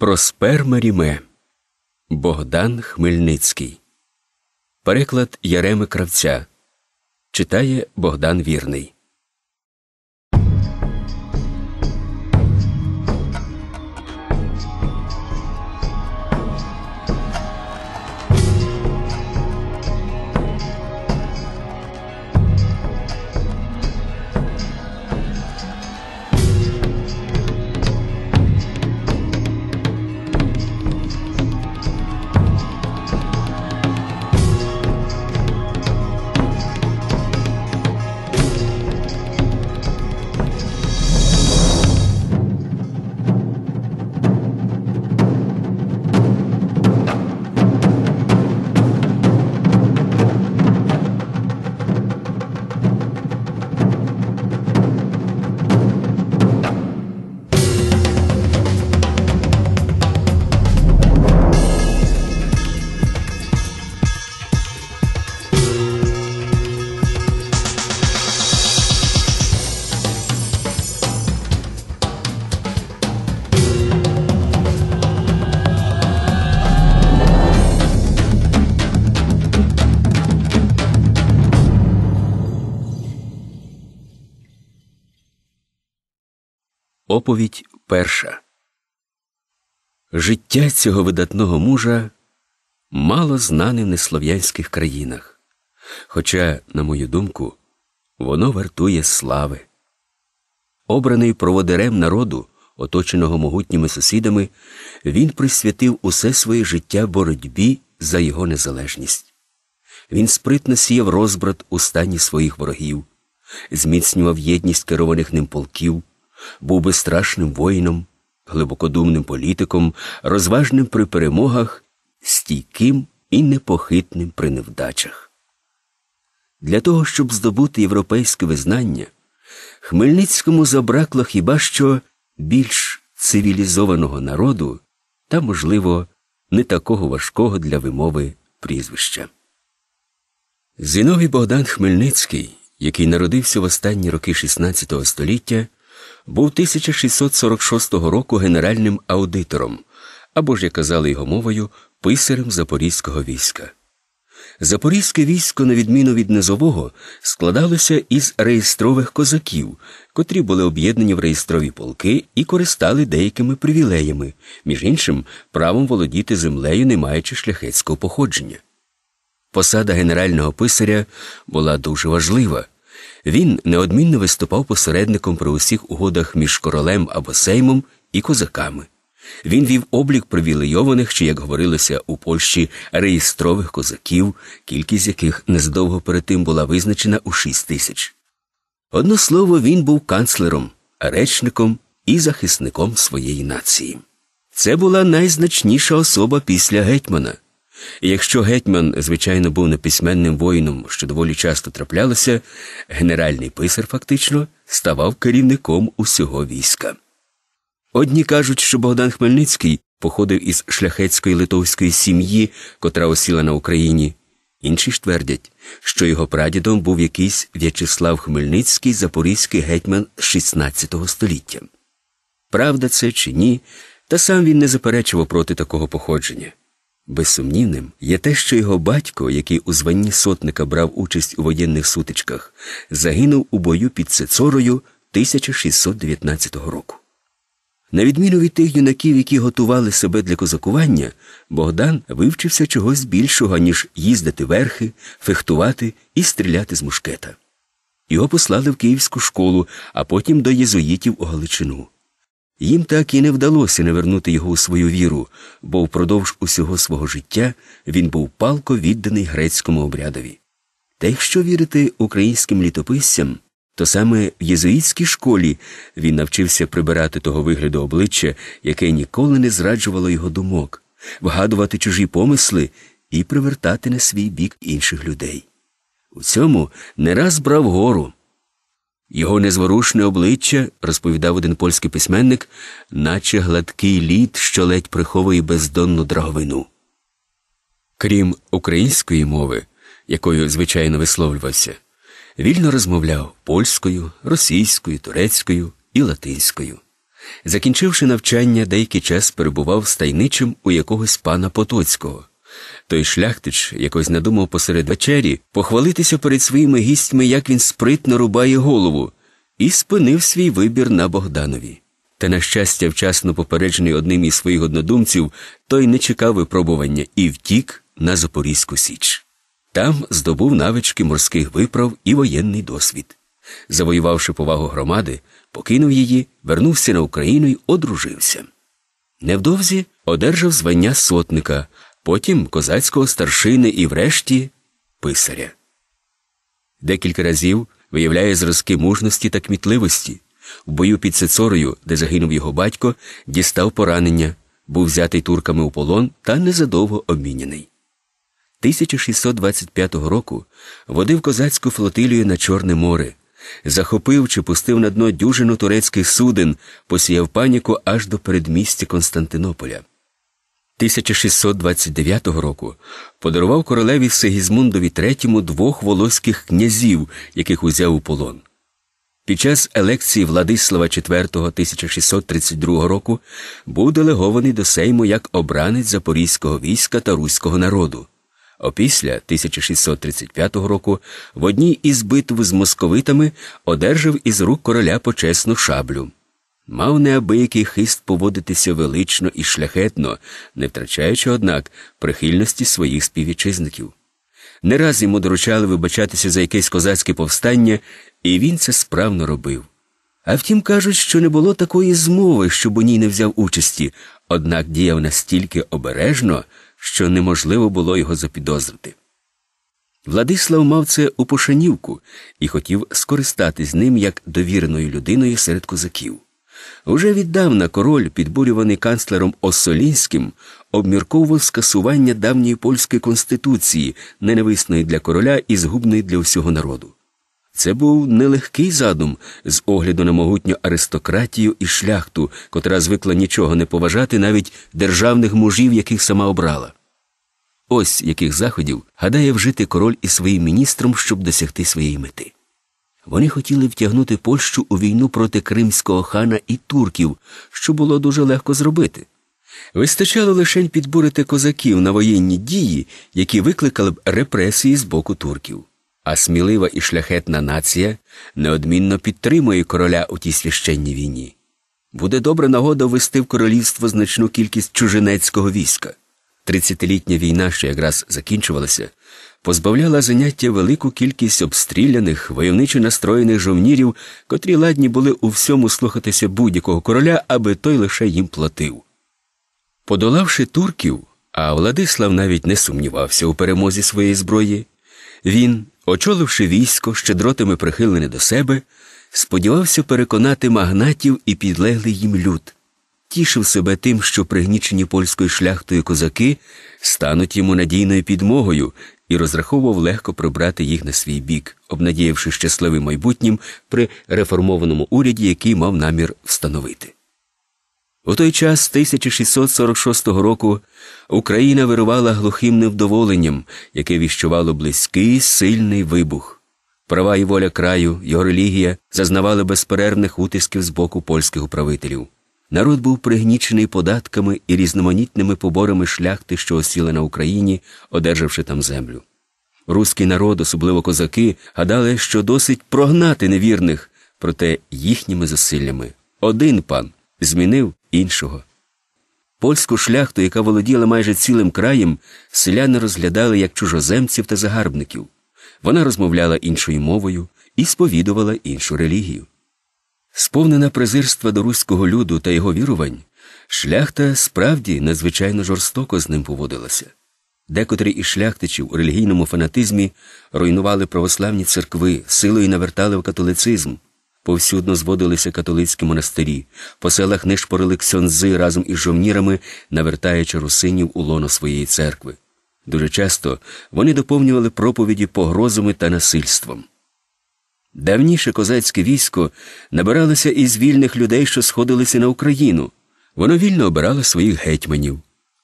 Просперма Ріме Богдан Хмельницький. Переклад Яреми Кравця читає Богдан Вірний. Життя цього видатного мужа мало знане в неслов'янських країнах, хоча, на мою думку, воно вартує слави. Обраний проводирем народу, оточеного могутніми сусідами, він присвятив усе своє життя боротьбі за його незалежність. Він спритно сіяв розбрат у стані своїх ворогів, зміцнював єдність керованих ним полків, був безстрашним воїном глибокодумним політиком, розважним при перемогах, стійким і непохитним при невдачах. Для того, щоб здобути європейське визнання, Хмельницькому забракло хіба що більш цивілізованого народу та, можливо, не такого важкого для вимови прізвища. Зіновій Богдан Хмельницький, який народився в останні роки XVI століття, був 1646 року генеральним аудитором або ж, як казали його мовою, писарем запорізького війська. Запорізьке військо, на відміну від низового, складалося із реєстрових козаків, котрі були об'єднані в реєстрові полки і користали деякими привілеями, між іншим, правом володіти землею, не маючи шляхетського походження. Посада генерального писаря була дуже важлива. Він неодмінно виступав посередником при усіх угодах між королем або сеймом і козаками. Він вів облік привілейованих чи, як говорилося у Польщі, реєстрових козаків, кількість яких незадовго перед тим була визначена у шість тисяч. Одно слово, він був канцлером, речником і захисником своєї нації. Це була найзначніша особа після гетьмана якщо гетьман, звичайно, був неписьменним воїном, що доволі часто траплялося, генеральний писар фактично ставав керівником усього війська. Одні кажуть, що Богдан Хмельницький походив із шляхетської литовської сім'ї, котра осіла на Україні, інші ж твердять, що його прадідом був якийсь В'ячеслав Хмельницький, запорізький гетьман XVI століття. Правда це чи ні, та сам він не заперечував проти такого походження. Безсумнівним є те, що його батько, який у званні сотника брав участь у воєнних сутичках, загинув у бою під Сецорою 1619 року. На відміну від тих юнаків, які готували себе для козакування, Богдан вивчився чогось більшого, ніж їздити верхи, фехтувати і стріляти з мушкета. Його послали в київську школу, а потім до єзуїтів у Галичину. Їм так і не вдалося навернути його у свою віру, бо впродовж усього свого життя він був палко відданий грецькому обрядові. Та якщо вірити українським літописцям, то саме в єзуїтській школі він навчився прибирати того вигляду обличчя, яке ніколи не зраджувало його думок, вгадувати чужі помисли і привертати на свій бік інших людей. У цьому не раз брав гору. Його незворушне обличчя, розповідав один польський письменник, наче гладкий лід, що ледь приховує бездонну драговину. Крім української мови, якою звичайно висловлювався, вільно розмовляв польською, російською, турецькою і латинською. Закінчивши навчання, деякий час перебував стайничим у якогось пана Потоцького, той шляхтич якось надумав посеред вечері похвалитися перед своїми гістьми, як він спритно рубає голову, і спинив свій вибір на Богданові. Та, на щастя, вчасно попереджений одним із своїх однодумців, той не чекав випробування і втік на Запорізьку Січ. Там здобув навички морських виправ і воєнний досвід. Завоювавши повагу громади, покинув її, вернувся на Україну й одружився. Невдовзі одержав звання сотника, потім козацького старшини і врешті писаря. Декілька разів виявляє зразки мужності та кмітливості. В бою під Сецорою, де загинув його батько, дістав поранення, був взятий турками у полон та незадовго обміняний. 1625 року водив козацьку флотилію на Чорне море, захопив чи пустив на дно дюжину турецьких суден, посіяв паніку аж до передмістя Константинополя. 1629 року подарував королеві Сигізмундові III двох волоських князів, яких узяв у полон. Під час елекції Владислава IV 1632 року був делегований до Сейму як обранець запорізького війська та руського народу. Опісля 1635 року в одній із битв з московитами одержав із рук короля почесну шаблю мав неабиякий хист поводитися велично і шляхетно, не втрачаючи, однак, прихильності своїх співвітчизників. Не раз йому доручали вибачатися за якесь козацьке повстання, і він це справно робив. А втім, кажуть, що не було такої змови, щоб у ній не взяв участі, однак діяв настільки обережно, що неможливо було його запідозрити. Владислав мав це у пошанівку і хотів скористатись ним як довіреною людиною серед козаків. Уже віддавна король, підбурюваний канцлером Осолінським, обмірковував скасування давньої польської конституції, ненависної для короля і згубної для всього народу. Це був нелегкий задум з огляду на могутню аристократію і шляхту, котра звикла нічого не поважати навіть державних мужів, яких сама обрала. Ось яких заходів гадає вжити король із своїм міністром, щоб досягти своєї мети. Вони хотіли втягнути Польщу у війну проти кримського хана і турків, що було дуже легко зробити. Вистачало лише підбурити козаків на воєнні дії, які викликали б репресії з боку турків. А смілива і шляхетна нація неодмінно підтримує короля у тій священній війні. Буде добра нагода ввести в королівство значну кількість чужинецького війська. Тридцятилітня війна, що якраз закінчувалася, позбавляла заняття велику кількість обстріляних, войовничо настроєних жовнірів, котрі ладні були у всьому слухатися будь-якого короля, аби той лише їм платив. Подолавши турків, а Владислав навіть не сумнівався у перемозі своєї зброї, він, очоливши військо щедротами прихилене до себе, сподівався переконати магнатів і підлеглий їм люд. Тішив себе тим, що пригнічені польською шляхтою козаки стануть йому надійною підмогою і розраховував легко прибрати їх на свій бік, обнадіявши щасливим майбутнім при реформованому уряді, який мав намір встановити. У той час 1646 року Україна вирувала глухим невдоволенням, яке віщувало близький сильний вибух. Права і воля краю, його релігія зазнавали безперервних утисків з боку польських управителів. Народ був пригнічений податками і різноманітними поборами шляхти, що осіли на Україні, одержавши там землю. Руський народ, особливо козаки, гадали, що досить прогнати невірних, проте їхніми зусиллями один пан змінив іншого. Польську шляхту, яка володіла майже цілим краєм, селяни розглядали як чужоземців та загарбників. Вона розмовляла іншою мовою і сповідувала іншу релігію. Сповнена презирства до руського люду та його вірувань, шляхта справді надзвичайно жорстоко з ним поводилася. Декотрі із шляхтичів у релігійному фанатизмі руйнували православні церкви, силою навертали в католицизм, повсюдно зводилися католицькі монастирі, по селах нишпорили ксьонзи разом із жовнірами, навертаючи русинів у лоно своєї церкви. Дуже часто вони доповнювали проповіді погрозами та насильством. Давніше козацьке військо набиралося із вільних людей, що сходилися на Україну. Воно вільно обирало своїх гетьманів.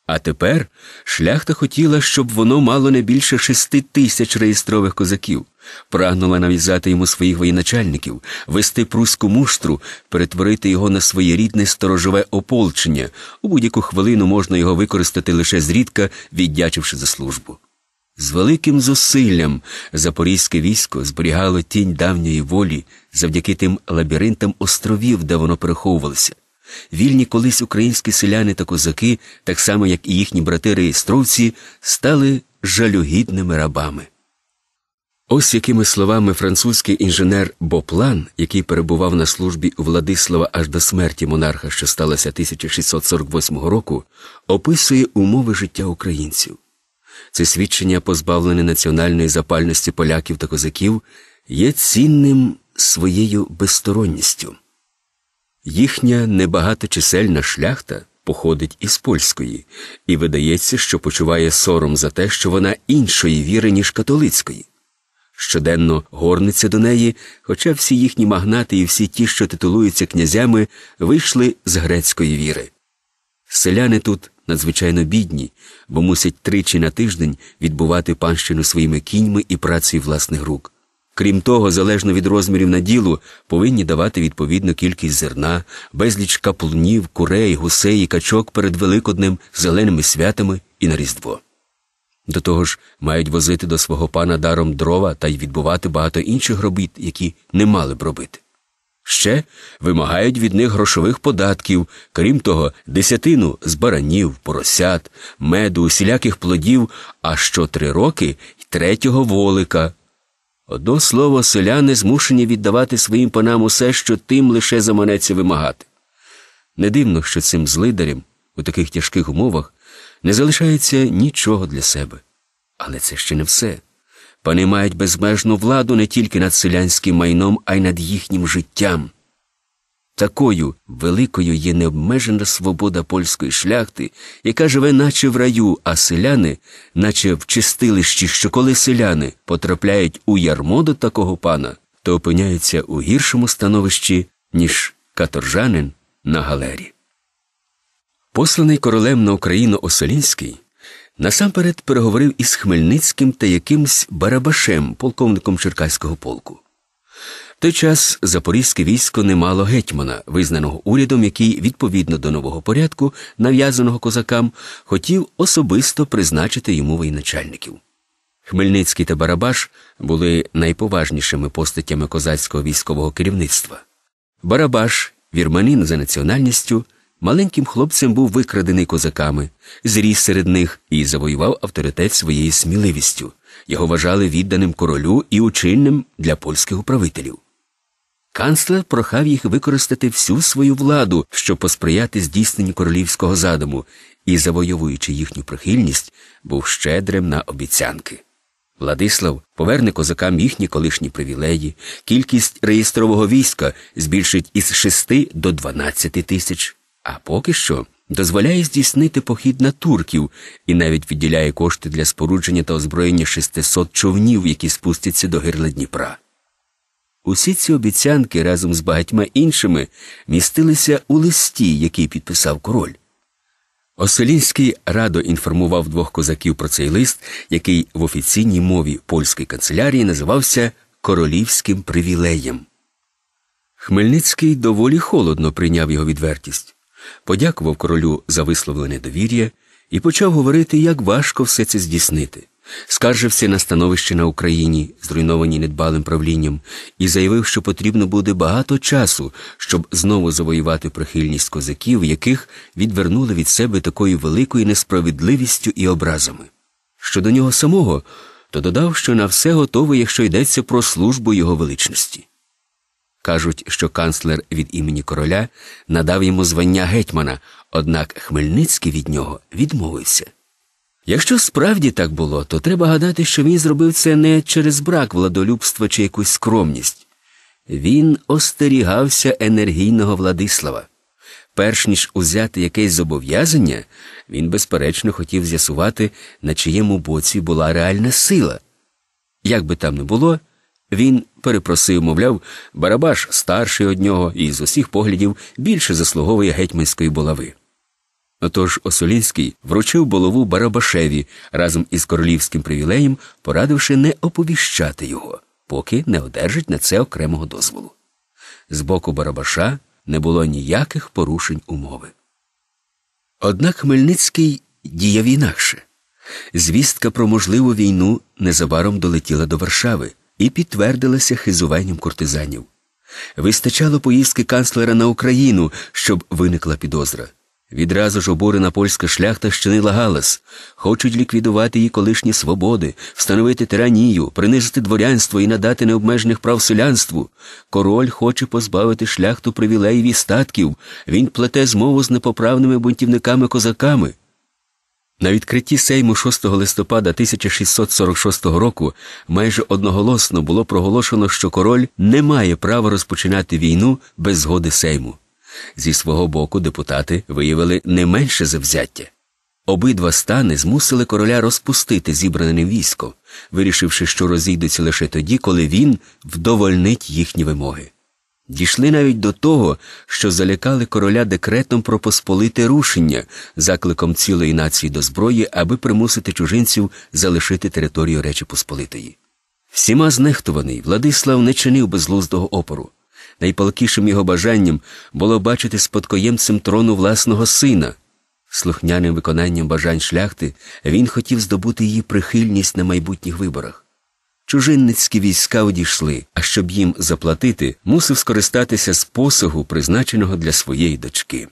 А тепер шляхта хотіла, щоб воно мало не більше шести тисяч реєстрових козаків, прагнула нав'язати йому своїх воєначальників, вести пруську муштру, перетворити його на своєрідне сторожове ополчення. У будь-яку хвилину можна його використати лише зрідка, віддячивши за службу. З великим зусиллям запорізьке військо зберігало тінь давньої волі завдяки тим лабіринтам островів, де воно переховувалося. Вільні колись українські селяни та козаки, так само як і їхні брати реєстровці, стали жалюгідними рабами. Ось якими словами французький інженер Боплан, який перебував на службі у Владислава аж до смерті монарха, що сталося 1648 року, описує умови життя українців це свідчення, позбавлене національної запальності поляків та козаків, є цінним своєю безсторонністю. Їхня небагаточисельна шляхта походить із польської, і видається, що почуває сором за те, що вона іншої віри, ніж католицької. Щоденно горниться до неї, хоча всі їхні магнати і всі ті, що титулуються князями, вийшли з грецької віри. Селяни тут надзвичайно бідні, бо мусять тричі на тиждень відбувати панщину своїми кіньми і працею власних рук. Крім того, залежно від розмірів наділу, повинні давати відповідну кількість зерна, безліч каплунів, курей, гусей і качок перед великоднем зеленими святами і на Різдво. До того ж, мають возити до свого пана даром дрова та й відбувати багато інших робіт, які не мали б робити. Ще вимагають від них грошових податків, крім того, десятину з баранів, поросят, меду, усіляких плодів, а що три роки й третього волика. Одно слово, селяни змушені віддавати своїм панам усе, що тим лише заманеться вимагати. Не дивно, що цим злидарям у таких тяжких умовах не залишається нічого для себе. Але це ще не все. Пани мають безмежну владу не тільки над селянським майном, а й над їхнім життям. Такою великою є необмежена свобода польської шляхти, яка живе, наче в раю, а селяни, наче в чистилищі, що коли селяни потрапляють у ярмо до такого пана, то опиняються у гіршому становищі, ніж каторжанин на галері. Посланий королем на Україну Оселінський. Насамперед переговорив із Хмельницьким та якимсь Барабашем, полковником Черкаського полку. В той час запорізьке військо не мало гетьмана, визнаного урядом, який, відповідно до нового порядку, нав'язаного козакам, хотів особисто призначити йому воєначальників. Хмельницький та Барабаш були найповажнішими постатями козацького військового керівництва. Барабаш, вірманин за національністю, Маленьким хлопцем був викрадений козаками, зріс серед них і завоював авторитет своєю сміливістю. Його вважали відданим королю і учинним для польських управителів. Канцлер прохав їх використати всю свою владу, щоб посприяти здійсненню королівського задуму, і, завойовуючи їхню прихильність, був щедрим на обіцянки. Владислав поверне козакам їхні колишні привілеї, кількість реєстрового війська збільшить із 6 до 12 тисяч а поки що дозволяє здійснити похід на турків і навіть відділяє кошти для спорудження та озброєння 600 човнів, які спустяться до гирла Дніпра. Усі ці обіцянки разом з багатьма іншими містилися у листі, який підписав король. Оселінський радо інформував двох козаків про цей лист, який в офіційній мові польської канцелярії називався королівським привілеєм. Хмельницький доволі холодно прийняв його відвертість подякував королю за висловлене довір'я і почав говорити, як важко все це здійснити. Скаржився на становище на Україні, зруйновані недбалим правлінням, і заявив, що потрібно буде багато часу, щоб знову завоювати прихильність козаків, яких відвернули від себе такою великою несправедливістю і образами. Щодо нього самого, то додав, що на все готове, якщо йдеться про службу його величності. Кажуть, що канцлер від імені короля надав йому звання гетьмана, однак Хмельницький від нього відмовився. Якщо справді так було, то треба гадати, що він зробив це не через брак владолюбства чи якусь скромність. Він остерігався енергійного Владислава. Перш ніж узяти якесь зобов'язання, він, безперечно, хотів з'ясувати, на чиєму боці була реальна сила. Як би там не було, він перепросив, мовляв, Барабаш старший од нього і з усіх поглядів більше заслуговує гетьманської булави. Отож Осолінський вручив булаву Барабашеві разом із королівським привілеєм, порадивши не оповіщати його, поки не одержить на це окремого дозволу. З боку Барабаша не було ніяких порушень умови. Однак Хмельницький діяв інакше. Звістка про можливу війну незабаром долетіла до Варшави і підтвердилася хизуванням кортизанів. Вистачало поїздки канцлера на Україну, щоб виникла підозра. Відразу ж обурена польська шляхта щинила галас, хочуть ліквідувати її колишні свободи, встановити тиранію, принизити дворянство і надати необмежених прав селянству. Король хоче позбавити шляхту привілеїв і статків, він плете змову з непоправними бунтівниками козаками. На відкритті сейму 6 листопада 1646 року майже одноголосно було проголошено, що король не має права розпочинати війну без згоди сейму. Зі свого боку, депутати виявили не менше завзяття. Обидва стани змусили короля розпустити зібране військо, вирішивши, що розійдуться лише тоді, коли він вдовольнить їхні вимоги. Дійшли навіть до того, що залякали короля декретом про посполите рушення, закликом цілої нації до зброї, аби примусити чужинців залишити територію Речі Посполитої. Всіма знехтуваний Владислав не чинив безглуздого опору. Найпалкішим його бажанням було бачити спадкоємцем трону власного сина. Слухняним виконанням бажань шляхти він хотів здобути її прихильність на майбутніх виборах. Чужинницькі війська одійшли, а щоб їм заплатити, мусив скористатися з посагу, призначеного для своєї дочки.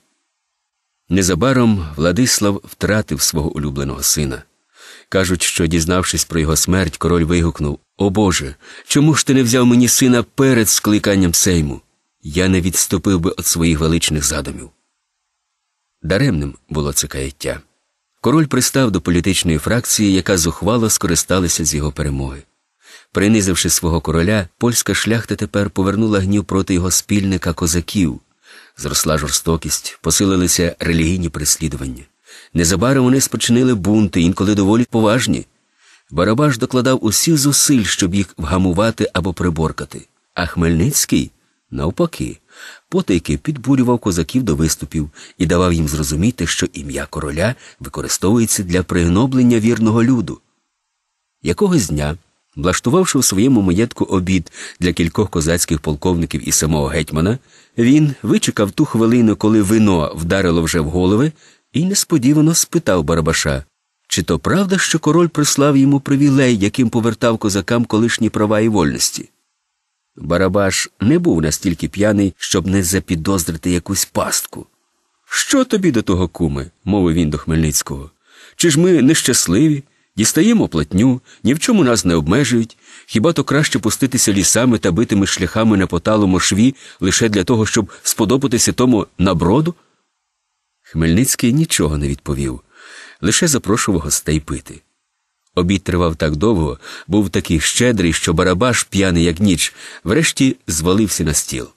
Незабаром Владислав втратив свого улюбленого сина. Кажуть, що, дізнавшись про його смерть, король вигукнув О Боже, чому ж ти не взяв мені сина перед скликанням сейму? Я не відступив би від своїх величних задумів. Даремним було це каяття. Король пристав до політичної фракції, яка зухвало скористалася з його перемоги. Принизивши свого короля, польська шляхта тепер повернула гнів проти його спільника козаків. Зросла жорстокість, посилилися релігійні переслідування. Незабаром вони спочинили бунти, інколи доволі поважні. Барабаш докладав усіх зусиль, щоб їх вгамувати або приборкати. А Хмельницький, навпаки, потайки підбурював козаків до виступів і давав їм зрозуміти, що ім'я короля використовується для пригноблення вірного люду. Якогось дня. Блаштувавши в своєму маєтку обід для кількох козацьких полковників і самого гетьмана, він вичекав ту хвилину, коли вино вдарило вже в голови, і несподівано спитав Барабаша, чи то правда, що король прислав йому привілей, яким повертав козакам колишні права і вольності? Барабаш не був настільки п'яний, щоб не запідозрити якусь пастку. Що тобі до того, куми? мовив він до Хмельницького. Чи ж ми нещасливі? Дістаємо платню, ні в чому нас не обмежують, хіба то краще пуститися лісами та битими шляхами на поталому шві лише для того, щоб сподобатися тому наброду? Хмельницький нічого не відповів, лише запрошував гостей пити. Обід тривав так довго, був такий щедрий, що барабаш, п'яний, як ніч, врешті звалився на стіл.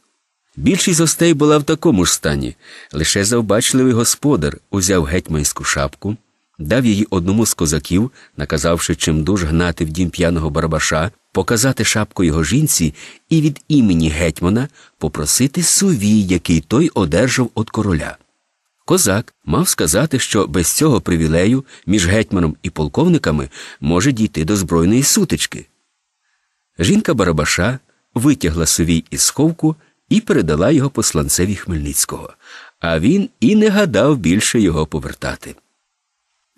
Більшість гостей була в такому ж стані, лише завбачливий господар узяв гетьманську шапку дав її одному з козаків, наказавши чимдуж гнати в дім п'яного барабаша, показати шапку його жінці і від імені гетьмана попросити сувій, який той одержав від короля. Козак мав сказати, що без цього привілею між гетьманом і полковниками може дійти до збройної сутички. Жінка Барабаша витягла сувій із ховку і передала його посланцеві Хмельницького, а він і не гадав більше його повертати.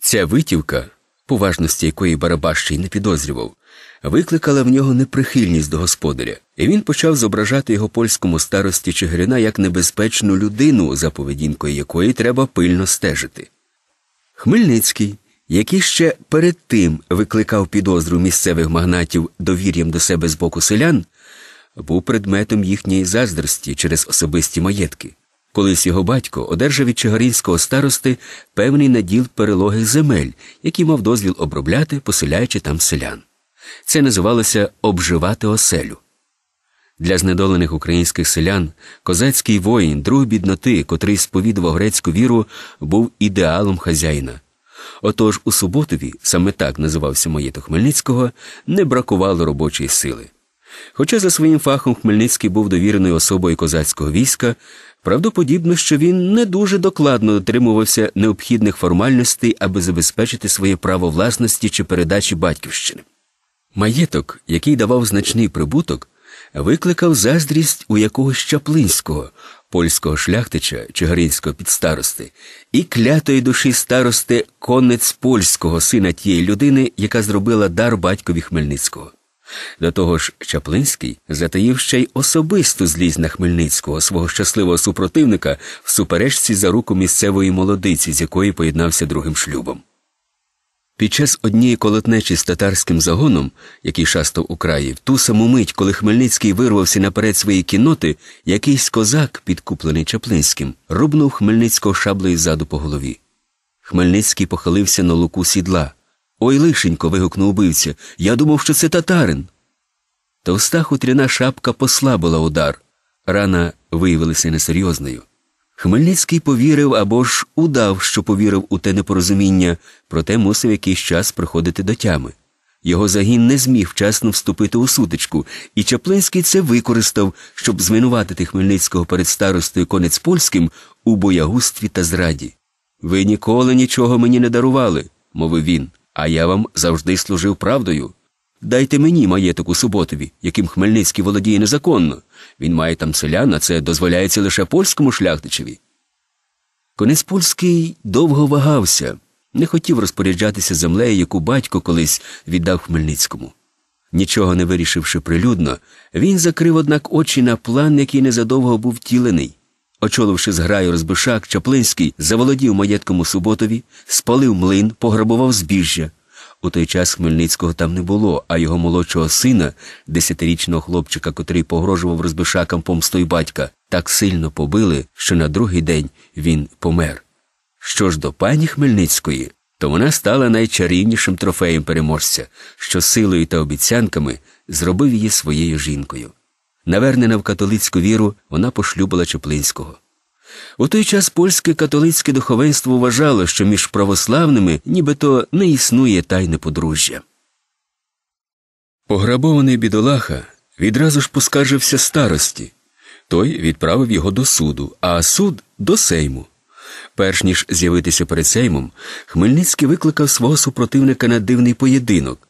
Ця витівка, поважності якої Барабащий не підозрював, викликала в нього неприхильність до господаря, і він почав зображати його польському старості Чигирина як небезпечну людину, за поведінкою якої треба пильно стежити. Хмельницький, який ще перед тим викликав підозру місцевих магнатів довір'ям до себе з боку селян, був предметом їхньої заздрості через особисті маєтки. Колись його батько одержав від Чигарінського старости певний наділ перелогих земель, які мав дозвіл обробляти, поселяючи там селян. Це називалося обживати оселю. Для знедолених українських селян козацький воїн, друг бідноти, котрий сповідував грецьку віру, був ідеалом хазяїна. Отож у Суботові, саме так називався маєток Хмельницького, не бракувало робочої сили. Хоча за своїм фахом Хмельницький був довіреною особою козацького війська, Правдоподібно, що він не дуже докладно дотримувався необхідних формальностей, аби забезпечити своє право власності чи передачі батьківщини. Маєток, який давав значний прибуток, викликав заздрість у якогось чаплинського, польського шляхтича чигаринського підстарости, і клятої душі старости конець польського сина тієї людини, яка зробила дар батькові Хмельницького. До того ж, Чаплинський затаїв ще й особисту злість на Хмельницького свого щасливого супротивника в суперечці за руку місцевої молодиці, з якої поєднався другим шлюбом. Під час однієї колотнечі з татарським загоном, який шастав у краї, в ту саму мить, коли Хмельницький вирвався наперед своєї кіноти, якийсь козак, підкуплений Чаплинським, рубнув Хмельницького шаблею ззаду по голові. Хмельницький похилився на луку сідла. Ой лишенько. вигукнув убивця. Я думав, що це татарин. Товста хутряна шапка послабила удар. Рана виявилася несерйозною. Хмельницький повірив або ж удав, що повірив у те непорозуміння, проте мусив якийсь час приходити до тями. Його загін не зміг вчасно вступити у сутичку, і Чаплинський це використав, щоб звинуватити Хмельницького перед старостою конець польським у боягустві та зраді. Ви ніколи нічого мені не дарували, мовив він а я вам завжди служив правдою. Дайте мені маєток у Суботові, яким Хмельницький володіє незаконно. Він має там селян, а це дозволяється лише польському шляхтичеві. Конець польський довго вагався, не хотів розпоряджатися землею, яку батько колись віддав Хмельницькому. Нічого не вирішивши прилюдно, він закрив, однак, очі на план, який незадовго був тілений. Очоливши зграю розбишак, Чаплинський заволодів маєтком у Суботові, спалив млин, пограбував збіжжя. У той час Хмельницького там не було, а його молодшого сина, десятирічного хлопчика, котрий погрожував розбишакам помстою батька, так сильно побили, що на другий день він помер. Що ж до пані Хмельницької, то вона стала найчарівнішим трофеєм переможця, що силою та обіцянками зробив її своєю жінкою. Навернена в католицьку віру, вона пошлюбила Чеплинського. У той час польське католицьке духовенство вважало, що між православними нібито не існує тайне подружжя. Пограбований бідолаха відразу ж поскаржився старості. Той відправив його до суду, а суд до Сейму. Перш ніж з'явитися перед Сеймом, Хмельницький викликав свого супротивника на дивний поєдинок.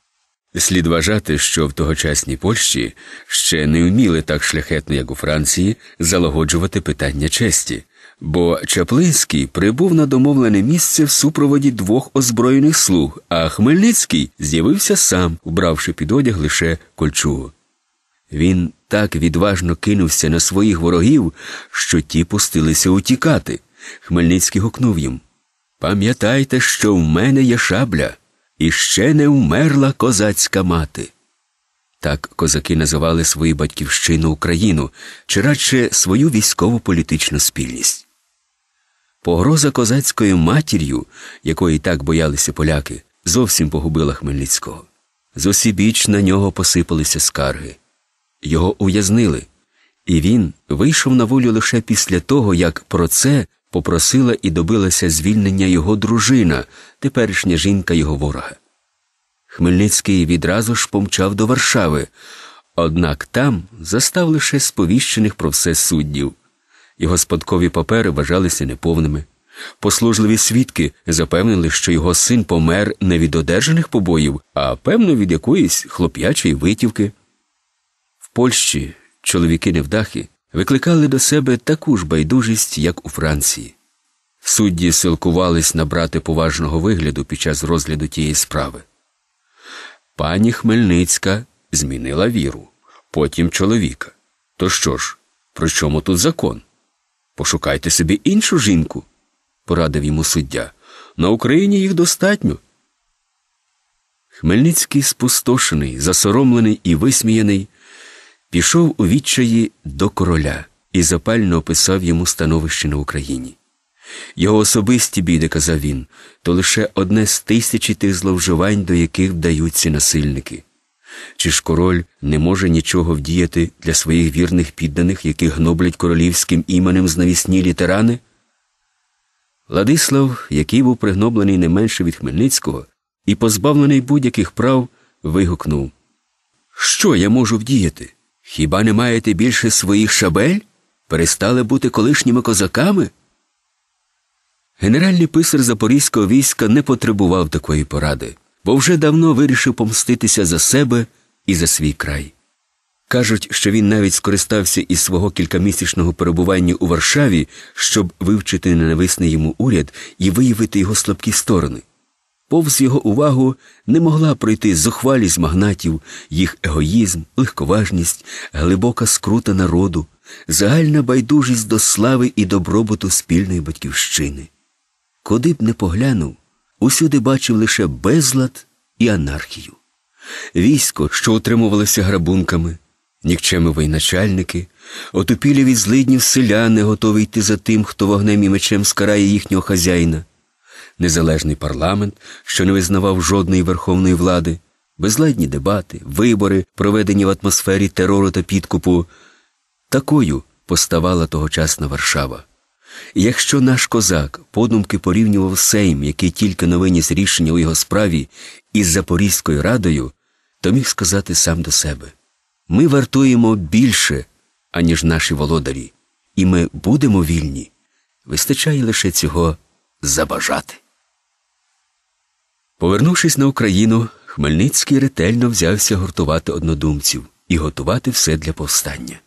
Слід вважати, що в тогочасній Польщі ще не вміли так шляхетно, як у Франції, залагоджувати питання честі, бо Чаплинський прибув на домовлене місце в супроводі двох озброєних слуг, а Хмельницький з'явився сам, вбравши під одяг лише кольчугу. Він так відважно кинувся на своїх ворогів, що ті пустилися утікати. Хмельницький гукнув їм Пам'ятайте, що в мене є шабля. І ще не вмерла козацька мати. Так козаки називали свою батьківщину Україну чи радше свою військово-політичну спільність. Погроза козацькою матір'ю, якої так боялися поляки, зовсім погубила Хмельницького. Зосібіч на нього посипалися скарги. Його ув'язнили, і він вийшов на волю лише після того, як про це попросила і добилася звільнення його дружина, теперішня жінка його ворога. Хмельницький відразу ж помчав до Варшави, однак там застав лише сповіщених про все суддів. Його спадкові папери вважалися неповними. Послужливі свідки запевнили, що його син помер не від одержаних побоїв, а певно від якоїсь хлоп'ячої витівки. В Польщі чоловіки невдахи викликали до себе таку ж байдужість, як у Франції. Судді силкувались набрати поважного вигляду під час розгляду тієї справи. Пані Хмельницька змінила віру, потім чоловіка. То що ж, про чому тут закон? Пошукайте собі іншу жінку, порадив йому суддя. На Україні їх достатньо. Хмельницький, спустошений, засоромлений і висміяний, пішов у відчаї до короля і запально описав йому становище на Україні. Його особисті біди, казав він, то лише одне з тисячі тих зловживань, до яких вдаються насильники. Чи ж король не може нічого вдіяти для своїх вірних підданих, яких гноблять королівським іменем знавісні літерани? Владислав, який був пригноблений не менше від Хмельницького, і позбавлений будь-яких прав, вигукнув Що я можу вдіяти? Хіба не маєте більше своїх шабель? Перестали бути колишніми козаками? Генеральний писар запорізького війська не потребував такої поради, бо вже давно вирішив помститися за себе і за свій край. Кажуть, що він навіть скористався із свого кількамісячного перебування у Варшаві, щоб вивчити ненависний йому уряд і виявити його слабкі сторони. Повз його увагу не могла пройти зухвалість магнатів, їх егоїзм, легковажність, глибока скрута народу, загальна байдужість до слави і добробуту спільної батьківщини. Куди б не поглянув, усюди бачив лише безлад і анархію. Військо, що утримувалося грабунками, нікчеми воєначальники, отупілі від злиднів селяни, готові йти за тим, хто вогнем і мечем скарає їхнього хазяїна незалежний парламент, що не визнавав жодної верховної влади, безладні дебати, вибори, проведені в атмосфері терору та підкупу. Такою поставала тогочасна Варшава. І якщо наш козак подумки порівнював Сейм, який тільки не виніс рішення у його справі, із Запорізькою радою, то міг сказати сам до себе ми вартуємо більше, аніж наші володарі, і ми будемо вільні. Вистачає лише цього забажати. Повернувшись на Україну, Хмельницький ретельно взявся гуртувати однодумців і готувати все для повстання.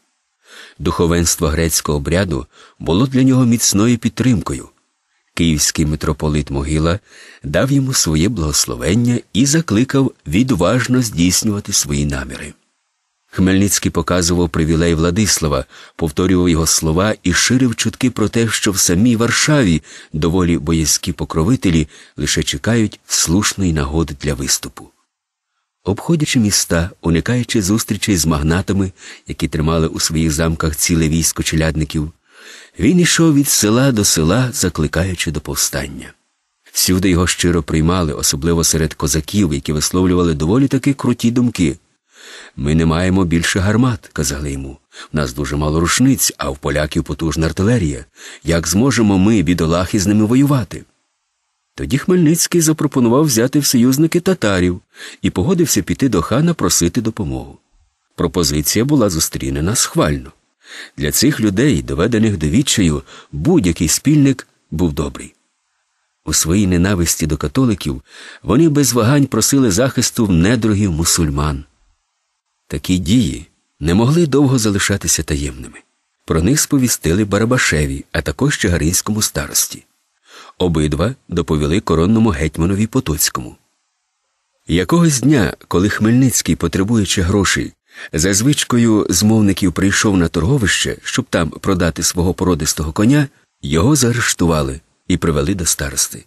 Духовенство грецького обряду було для нього міцною підтримкою. Київський митрополит Могила дав йому своє благословення і закликав відважно здійснювати свої наміри. Хмельницький показував привілей Владислава, повторював його слова і ширив чутки про те, що в самій Варшаві доволі боязкі покровителі лише чекають слушної нагоди для виступу. Обходячи міста, уникаючи зустрічей з магнатами, які тримали у своїх замках ціле військо челядників, він йшов від села до села, закликаючи до повстання. Всюди його щиро приймали, особливо серед козаків, які висловлювали доволі таки круті думки. Ми не маємо більше гармат, казали йому. У нас дуже мало рушниць, а в поляків потужна артилерія. Як зможемо ми, бідолахи, з ними воювати? Тоді Хмельницький запропонував взяти в союзники татарів і погодився піти до хана просити допомогу. Пропозиція була зустрінена схвально. Для цих людей, доведених до відчаю, будь-який спільник був добрий. У своїй ненависті до католиків вони без вагань просили захисту в недругів мусульман. Такі дії не могли довго залишатися таємними. Про них сповістили Барабашеві, а також Чагаринському старості. Обидва доповіли коронному гетьманові Потоцькому. Якогось дня, коли Хмельницький, потребуючи грошей, за звичкою змовників прийшов на торговище, щоб там продати свого породистого коня, його заарештували і привели до старости.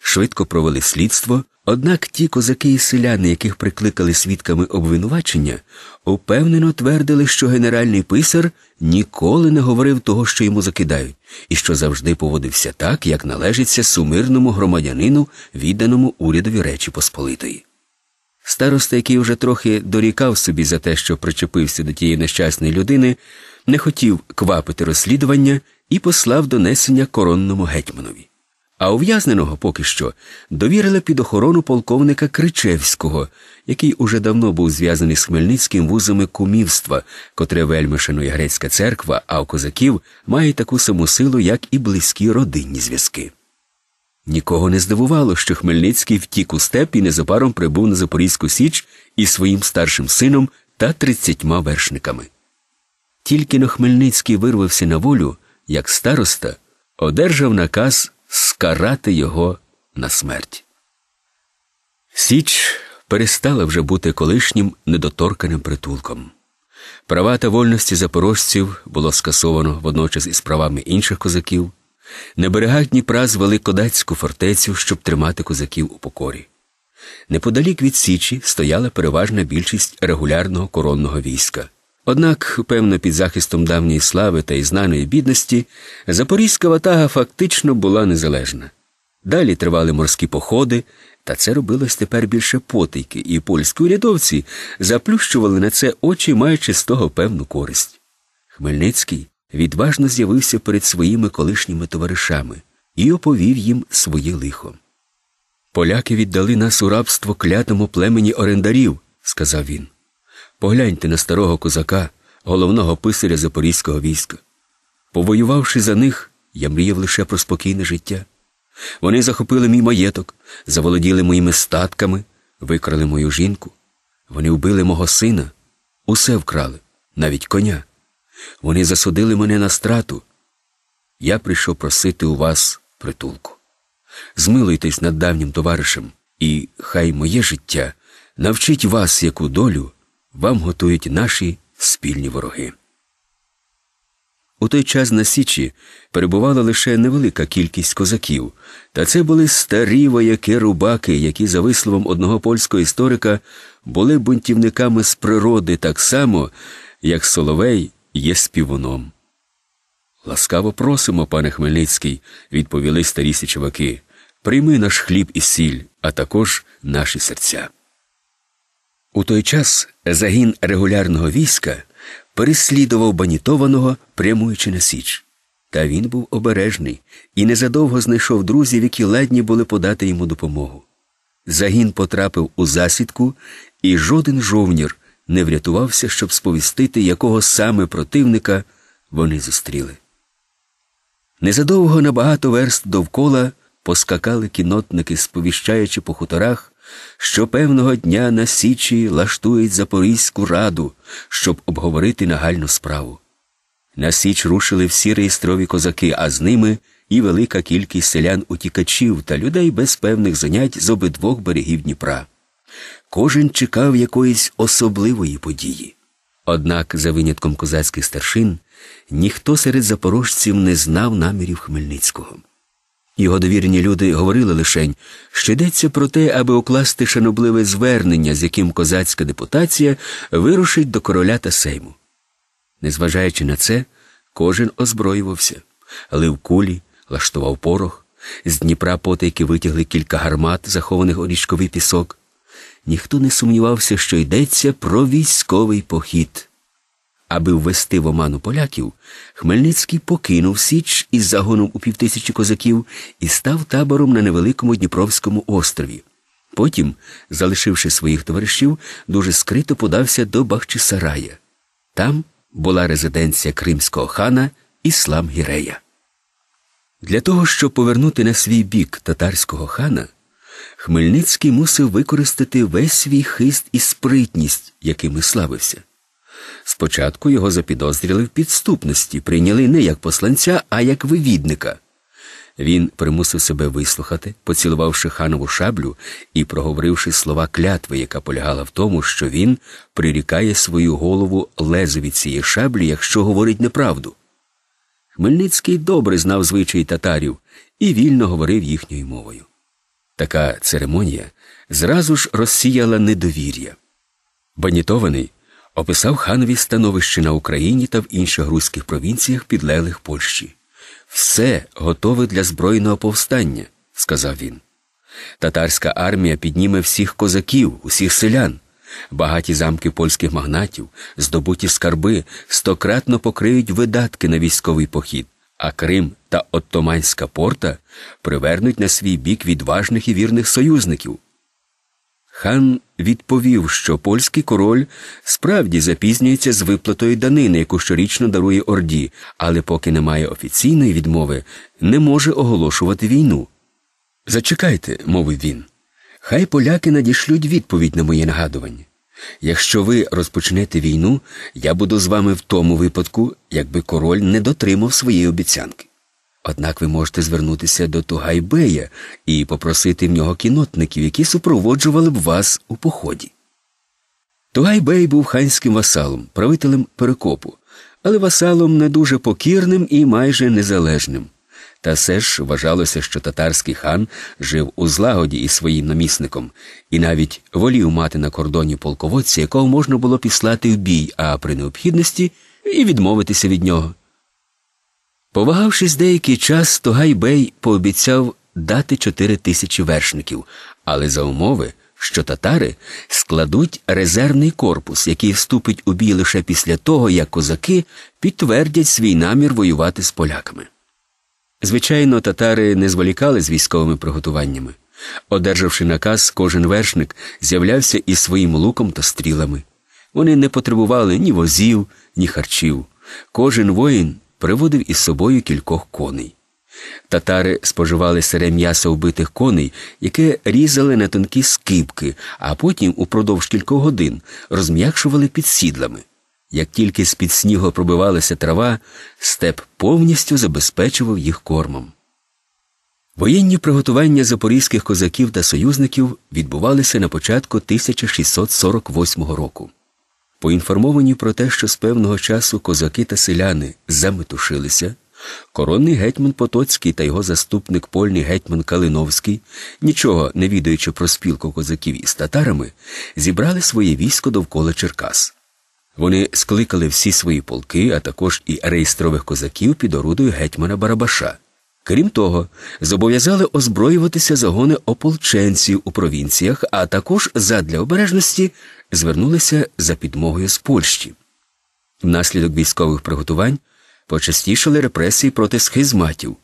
Швидко провели слідство, Однак ті козаки і селяни, яких прикликали свідками обвинувачення, упевнено твердили, що генеральний писар ніколи не говорив того, що йому закидають, і що завжди поводився так, як належиться сумирному громадянину, відданому урядові Речі Посполитої. Староста, який вже трохи дорікав собі за те, що причепився до тієї нещасної людини, не хотів квапити розслідування і послав донесення коронному гетьманові а ув'язненого поки що довірили під охорону полковника Кричевського, який уже давно був зв'язаний з хмельницьким вузами кумівства, котре вельми шанує грецька церква, а у козаків має таку саму силу, як і близькі родинні зв'язки. Нікого не здивувало, що Хмельницький втік у степ і незабаром прибув на Запорізьку Січ із своїм старшим сином та тридцятьма вершниками. Тільки но Хмельницький вирвався на волю, як староста, одержав наказ скарати його на смерть. Січ перестала вже бути колишнім недоторканим притулком. Права та вольності запорожців було скасовано водночас із правами інших козаків. На берегах Дніпра звели кодацьку фортецю, щоб тримати козаків у покорі. Неподалік від Січі стояла переважна більшість регулярного коронного війська. Однак, певно, під захистом давньої слави та і знаної бідності, запорізька ватага фактично була незалежна. Далі тривали морські походи, та це робилось тепер більше потайки, і польські урядовці заплющували на це очі, маючи з того певну користь. Хмельницький відважно з'явився перед своїми колишніми товаришами і оповів їм своє лихо. Поляки віддали нас у рабство клятому племені орендарів, сказав він. Погляньте на старого козака, головного писаря запорізького війська. Повоювавши за них, я мріяв лише про спокійне життя. Вони захопили мій маєток, заволоділи моїми статками, викрали мою жінку. Вони вбили мого сина, усе вкрали, навіть коня. Вони засудили мене на страту. Я прийшов просити у вас притулку. Змилуйтесь над давнім товаришем, і хай моє життя навчить вас, яку долю вам готують наші спільні вороги. У той час на Січі перебувала лише невелика кількість козаків, та це були старі вояки рубаки, які, за висловом одного польського історика, були бунтівниками з природи так само, як Соловей є співуном. Ласкаво просимо, пане Хмельницький, відповіли старі січовики. Прийми наш хліб і сіль, а також наші серця. У той час загін регулярного війська переслідував банітованого, прямуючи на Січ. Та він був обережний і незадовго знайшов друзів, які ледні були подати йому допомогу. Загін потрапив у засідку, і жоден жовнір не врятувався, щоб сповістити, якого саме противника вони зустріли. Незадовго на багато верст довкола поскакали кінотники, сповіщаючи по хуторах що певного дня на Січі лаштують Запорізьку раду, щоб обговорити нагальну справу. На Січ рушили всі реєстрові козаки, а з ними і велика кількість селян утікачів та людей без певних занять з обидвох берегів Дніпра. Кожен чекав якоїсь особливої події. Однак, за винятком козацьких старшин, ніхто серед запорожців не знав намірів Хмельницького. Його довірні люди говорили лишень, що йдеться про те, аби укласти шанобливе звернення, з яким козацька депутація вирушить до короля та сейму. Незважаючи на це, кожен озброювався, лив кулі, лаштував порох, з Дніпра потайки витягли кілька гармат, захованих у річковий пісок. Ніхто не сумнівався, що йдеться про військовий похід. Аби ввести в оману поляків, Хмельницький покинув Січ із загоном у півтисячі козаків і став табором на невеликому Дніпровському острові. Потім, залишивши своїх товаришів, дуже скрито подався до Бахчисарая. Там була резиденція кримського хана Іслам Гірея. Для того, щоб повернути на свій бік татарського хана, Хмельницький мусив використати весь свій хист і спритність, якими славився. Спочатку його запідозрили в підступності, прийняли не як посланця, а як вивідника. Він примусив себе вислухати, поцілувавши ханову шаблю і проговоривши слова клятви, яка полягала в тому, що він прирікає свою голову лезові цієї шаблі, якщо говорить неправду. Хмельницький добре знав звичаї татарів і вільно говорив їхньою мовою. Така церемонія зразу ж розсіяла недовір'я. Банітований описав ханові становище на Україні та в інших руських провінціях, підлеглих Польщі. Все готове для збройного повстання, сказав він. Татарська армія підніме всіх козаків, усіх селян. Багаті замки польських магнатів, здобуті скарби, стократно покриють видатки на військовий похід, а Крим та Оттоманська порта привернуть на свій бік відважних і вірних союзників, Хан відповів, що польський король справді запізнюється з виплатою данини, яку щорічно дарує Орді, але поки немає офіційної відмови, не може оголошувати війну. Зачекайте, мовив він. Хай поляки надішлють відповідь на моє нагадування. Якщо ви розпочнете війну, я буду з вами в тому випадку, якби король не дотримав своєї обіцянки. Однак ви можете звернутися до Тугайбея і попросити в нього кінотників, які супроводжували б вас у поході. Тугайбей був ханським васалом, правителем перекопу, але васалом не дуже покірним і майже незалежним. Та все ж вважалося, що татарський хан жив у злагоді із своїм намісником і навіть волів мати на кордоні полководця, якого можна було післати в бій, а при необхідності і відмовитися від нього. Повагавшись деякий час, Тогайбей пообіцяв дати чотири тисячі вершників, але за умови, що татари складуть резервний корпус, який вступить у бій лише після того, як козаки підтвердять свій намір воювати з поляками. Звичайно, татари не зволікали з військовими приготуваннями. Одержавши наказ, кожен вершник з'являвся із своїм луком та стрілами. Вони не потребували ні возів, ні харчів. Кожен воїн приводив із собою кількох коней. Татари споживали сире м'ясо вбитих коней, яке різали на тонкі скибки, а потім упродовж кількох годин розм'якшували під сідлами. Як тільки з під снігу пробивалася трава, степ повністю забезпечував їх кормом. Воєнні приготування запорізьких козаків та союзників відбувалися на початку 1648 року. Поінформовані про те, що з певного часу козаки та селяни заметушилися, коронний гетьман Потоцький та його заступник польний гетьман Калиновський, нічого не відаючи про спілку козаків із татарами, зібрали своє військо довкола Черкас. Вони скликали всі свої полки, а також і реєстрових козаків під орудою гетьмана Барабаша. Крім того, зобов'язали озброюватися загони ополченців у провінціях, а також задля обережності звернулися за підмогою з Польщі. Внаслідок військових приготувань почастішали репресії проти схизматів.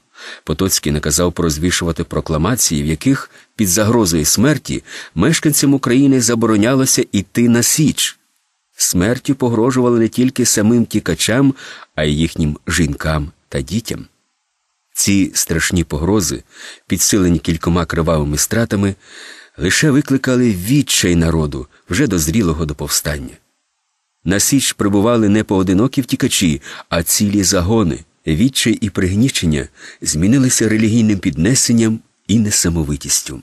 Потоцький наказав прозвішувати прокламації, в яких під загрозою смерті мешканцям України заборонялося йти на Січ. Смертю погрожували не тільки самим тікачам, а й їхнім жінкам та дітям. Ці страшні погрози, підсилені кількома кривавими стратами, лише викликали відчай народу вже дозрілого до повстання. На Січ прибували не поодинокі втікачі, а цілі загони, відчай і пригнічення змінилися релігійним піднесенням і несамовитістю.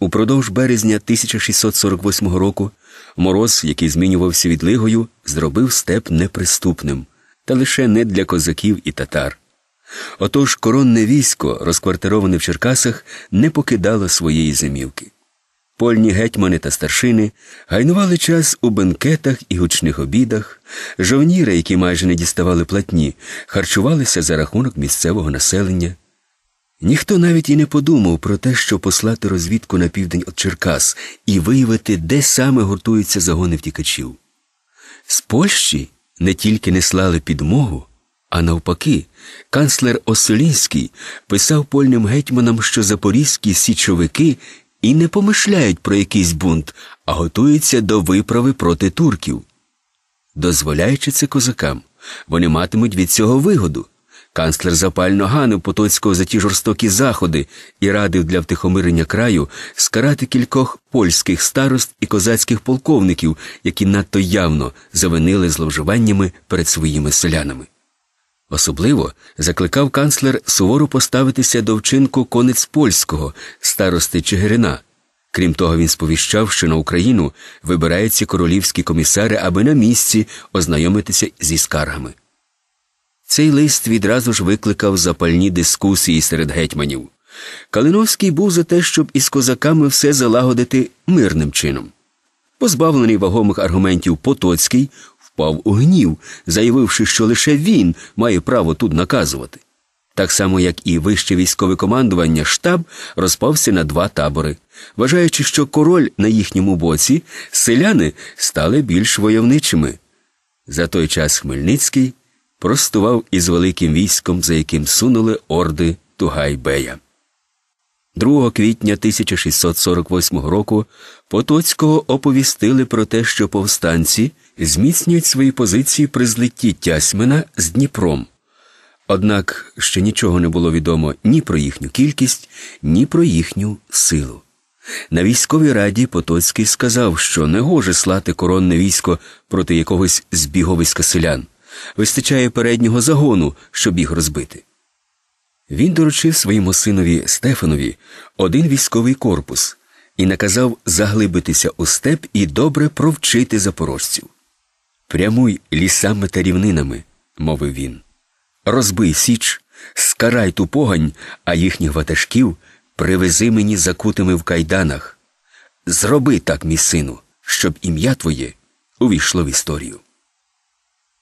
Упродовж березня 1648 року мороз, який змінювався відлигою, зробив степ неприступним, та лише не для козаків і татар. Отож коронне військо, розквартироване в Черкасах, не покидало своєї зимівки. Польні гетьмани та старшини гайнували час у бенкетах і гучних обідах, жовніри, які майже не діставали платні, харчувалися за рахунок місцевого населення. Ніхто навіть і не подумав про те, що послати розвідку на південь від Черкас і виявити, де саме гуртуються загони втікачів. З Польщі не тільки не слали підмогу. А навпаки, канцлер Оселінський писав польним гетьманам, що запорізькі січовики і не помишляють про якийсь бунт, а готуються до виправи проти турків. Дозволяючи це козакам, вони матимуть від цього вигоду. Канцлер запально ганив Потоцького за ті жорстокі заходи і радив для втихомирення краю скарати кількох польських старост і козацьких полковників, які надто явно завинили зловживаннями перед своїми селянами. Особливо закликав канцлер суворо поставитися до вчинку конець польського, старости Чигирина. Крім того, він сповіщав, що на Україну вибираються королівські комісари, аби на місці ознайомитися зі скаргами. Цей лист відразу ж викликав запальні дискусії серед гетьманів. Калиновський був за те, щоб із козаками все залагодити мирним чином. Позбавлений вагомих аргументів Потоцький впав у гнів, заявивши, що лише він має право тут наказувати. Так само, як і вище військове командування, штаб розпався на два табори. Вважаючи, що король на їхньому боці, селяни стали більш войовничими. За той час Хмельницький простував із великим військом, за яким сунули орди Тугайбея. 2 квітня 1648 року Потоцького оповістили про те, що повстанці зміцнюють свої позиції при злитті Тясьмина з Дніпром. Однак ще нічого не було відомо ні про їхню кількість, ні про їхню силу. На військовій раді Потоцький сказав, що не гоже слати коронне військо проти якогось збіговиська селян. Вистачає переднього загону, щоб їх розбити. Він доручив своєму синові Стефанові один військовий корпус і наказав заглибитися у степ і добре провчити запорожців. Прямуй лісами та рівнинами, мовив він. Розбий січ, скарай ту погань, а їхніх ватажків привези мені закутими в кайданах. Зроби так, мій сину, щоб ім'я твоє увійшло в історію.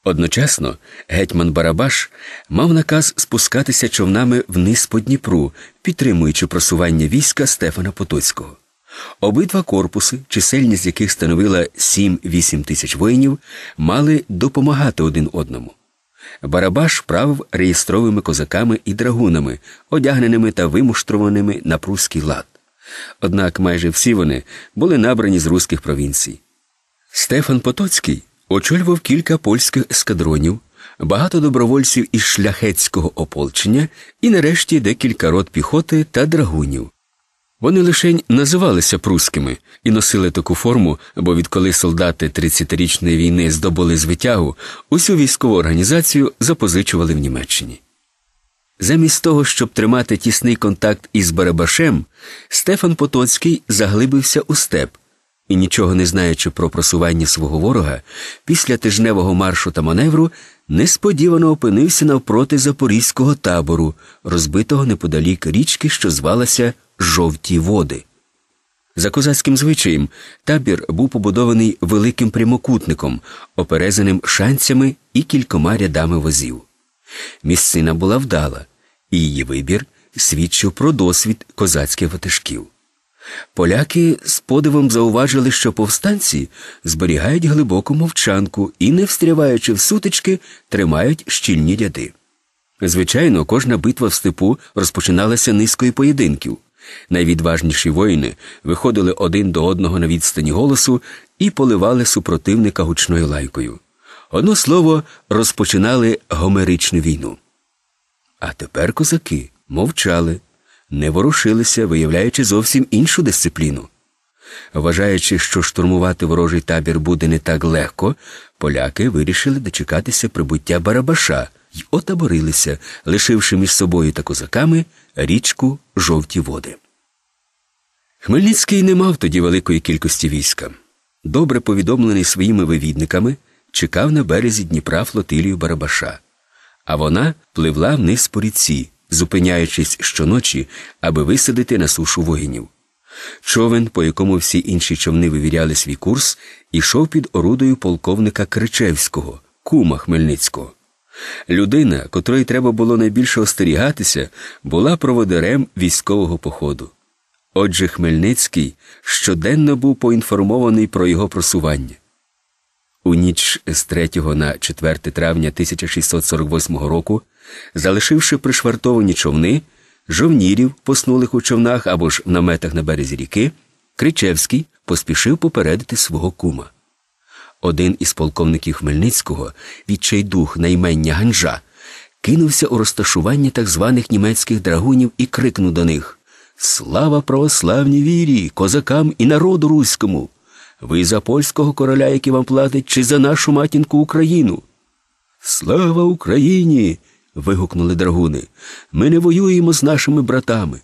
Одночасно гетьман Барабаш мав наказ спускатися човнами вниз по Дніпру, підтримуючи просування війська Стефана Потоцького. Обидва корпуси, чисельність яких становила 7-8 тисяч воїнів, мали допомагати один одному. Барабаш правив реєстровими козаками і драгунами, одягненими та вимуштрованими на прусський лад. Однак майже всі вони були набрані з руських провінцій. Стефан Потоцький очолював кілька польських ескадронів, багато добровольців із шляхетського ополчення і, нарешті, декілька рот піхоти та драгунів. Вони лишень називалися прускими і носили таку форму, бо відколи солдати 30-річної війни здобули звитягу, усю військову організацію запозичували в Німеччині. Замість того, щоб тримати тісний контакт із Барабашем, Стефан Потоцький заглибився у степ і, нічого не знаючи про просування свого ворога, після тижневого маршу та маневру несподівано опинився навпроти запорізького табору, розбитого неподалік річки, що звалася жовті води. За козацьким звичаєм табір був побудований великим прямокутником, оперезаним шанцями і кількома рядами возів. Місцина була вдала, і її вибір свідчив про досвід козацьких ватажків. Поляки з подивом зауважили, що повстанці зберігають глибоку мовчанку і, не встряваючи в сутички, тримають щільні ряди. Звичайно, кожна битва в степу розпочиналася низкою поєдинків. Найвідважніші воїни виходили один до одного на відстані голосу і поливали супротивника гучною лайкою. Одно слово, розпочинали гомеричну війну. А тепер козаки мовчали, не ворушилися, виявляючи зовсім іншу дисципліну. Вважаючи, що штурмувати ворожий табір буде не так легко, поляки вирішили дочекатися прибуття Барабаша, й отаборилися, лишивши між собою та козаками річку жовті води. Хмельницький не мав тоді великої кількості війська. Добре повідомлений своїми вивідниками, чекав на березі Дніпра флотилію Барабаша, а вона пливла вниз по ріці, зупиняючись щоночі, аби висадити на сушу воїнів. Човен, по якому всі інші човни вивіряли свій курс, ішов під орудою полковника Кричевського, кума Хмельницького. Людина, котрої треба було найбільше остерігатися, була проводарем військового походу. Отже, Хмельницький щоденно був поінформований про його просування. У ніч з 3 на 4 травня 1648 року, залишивши пришвартовані човни, жовнірів, поснулих у човнах або ж наметах на березі ріки, Кричевський поспішив попередити свого кума. Один із полковників Хмельницького, відчайдух наймення ганжа, кинувся у розташування так званих німецьких драгунів і крикнув до них Слава православній вірі, козакам і народу руському! Ви за польського короля, який вам платить, чи за нашу матінку Україну? Слава Україні! вигукнули драгуни. Ми не воюємо з нашими братами.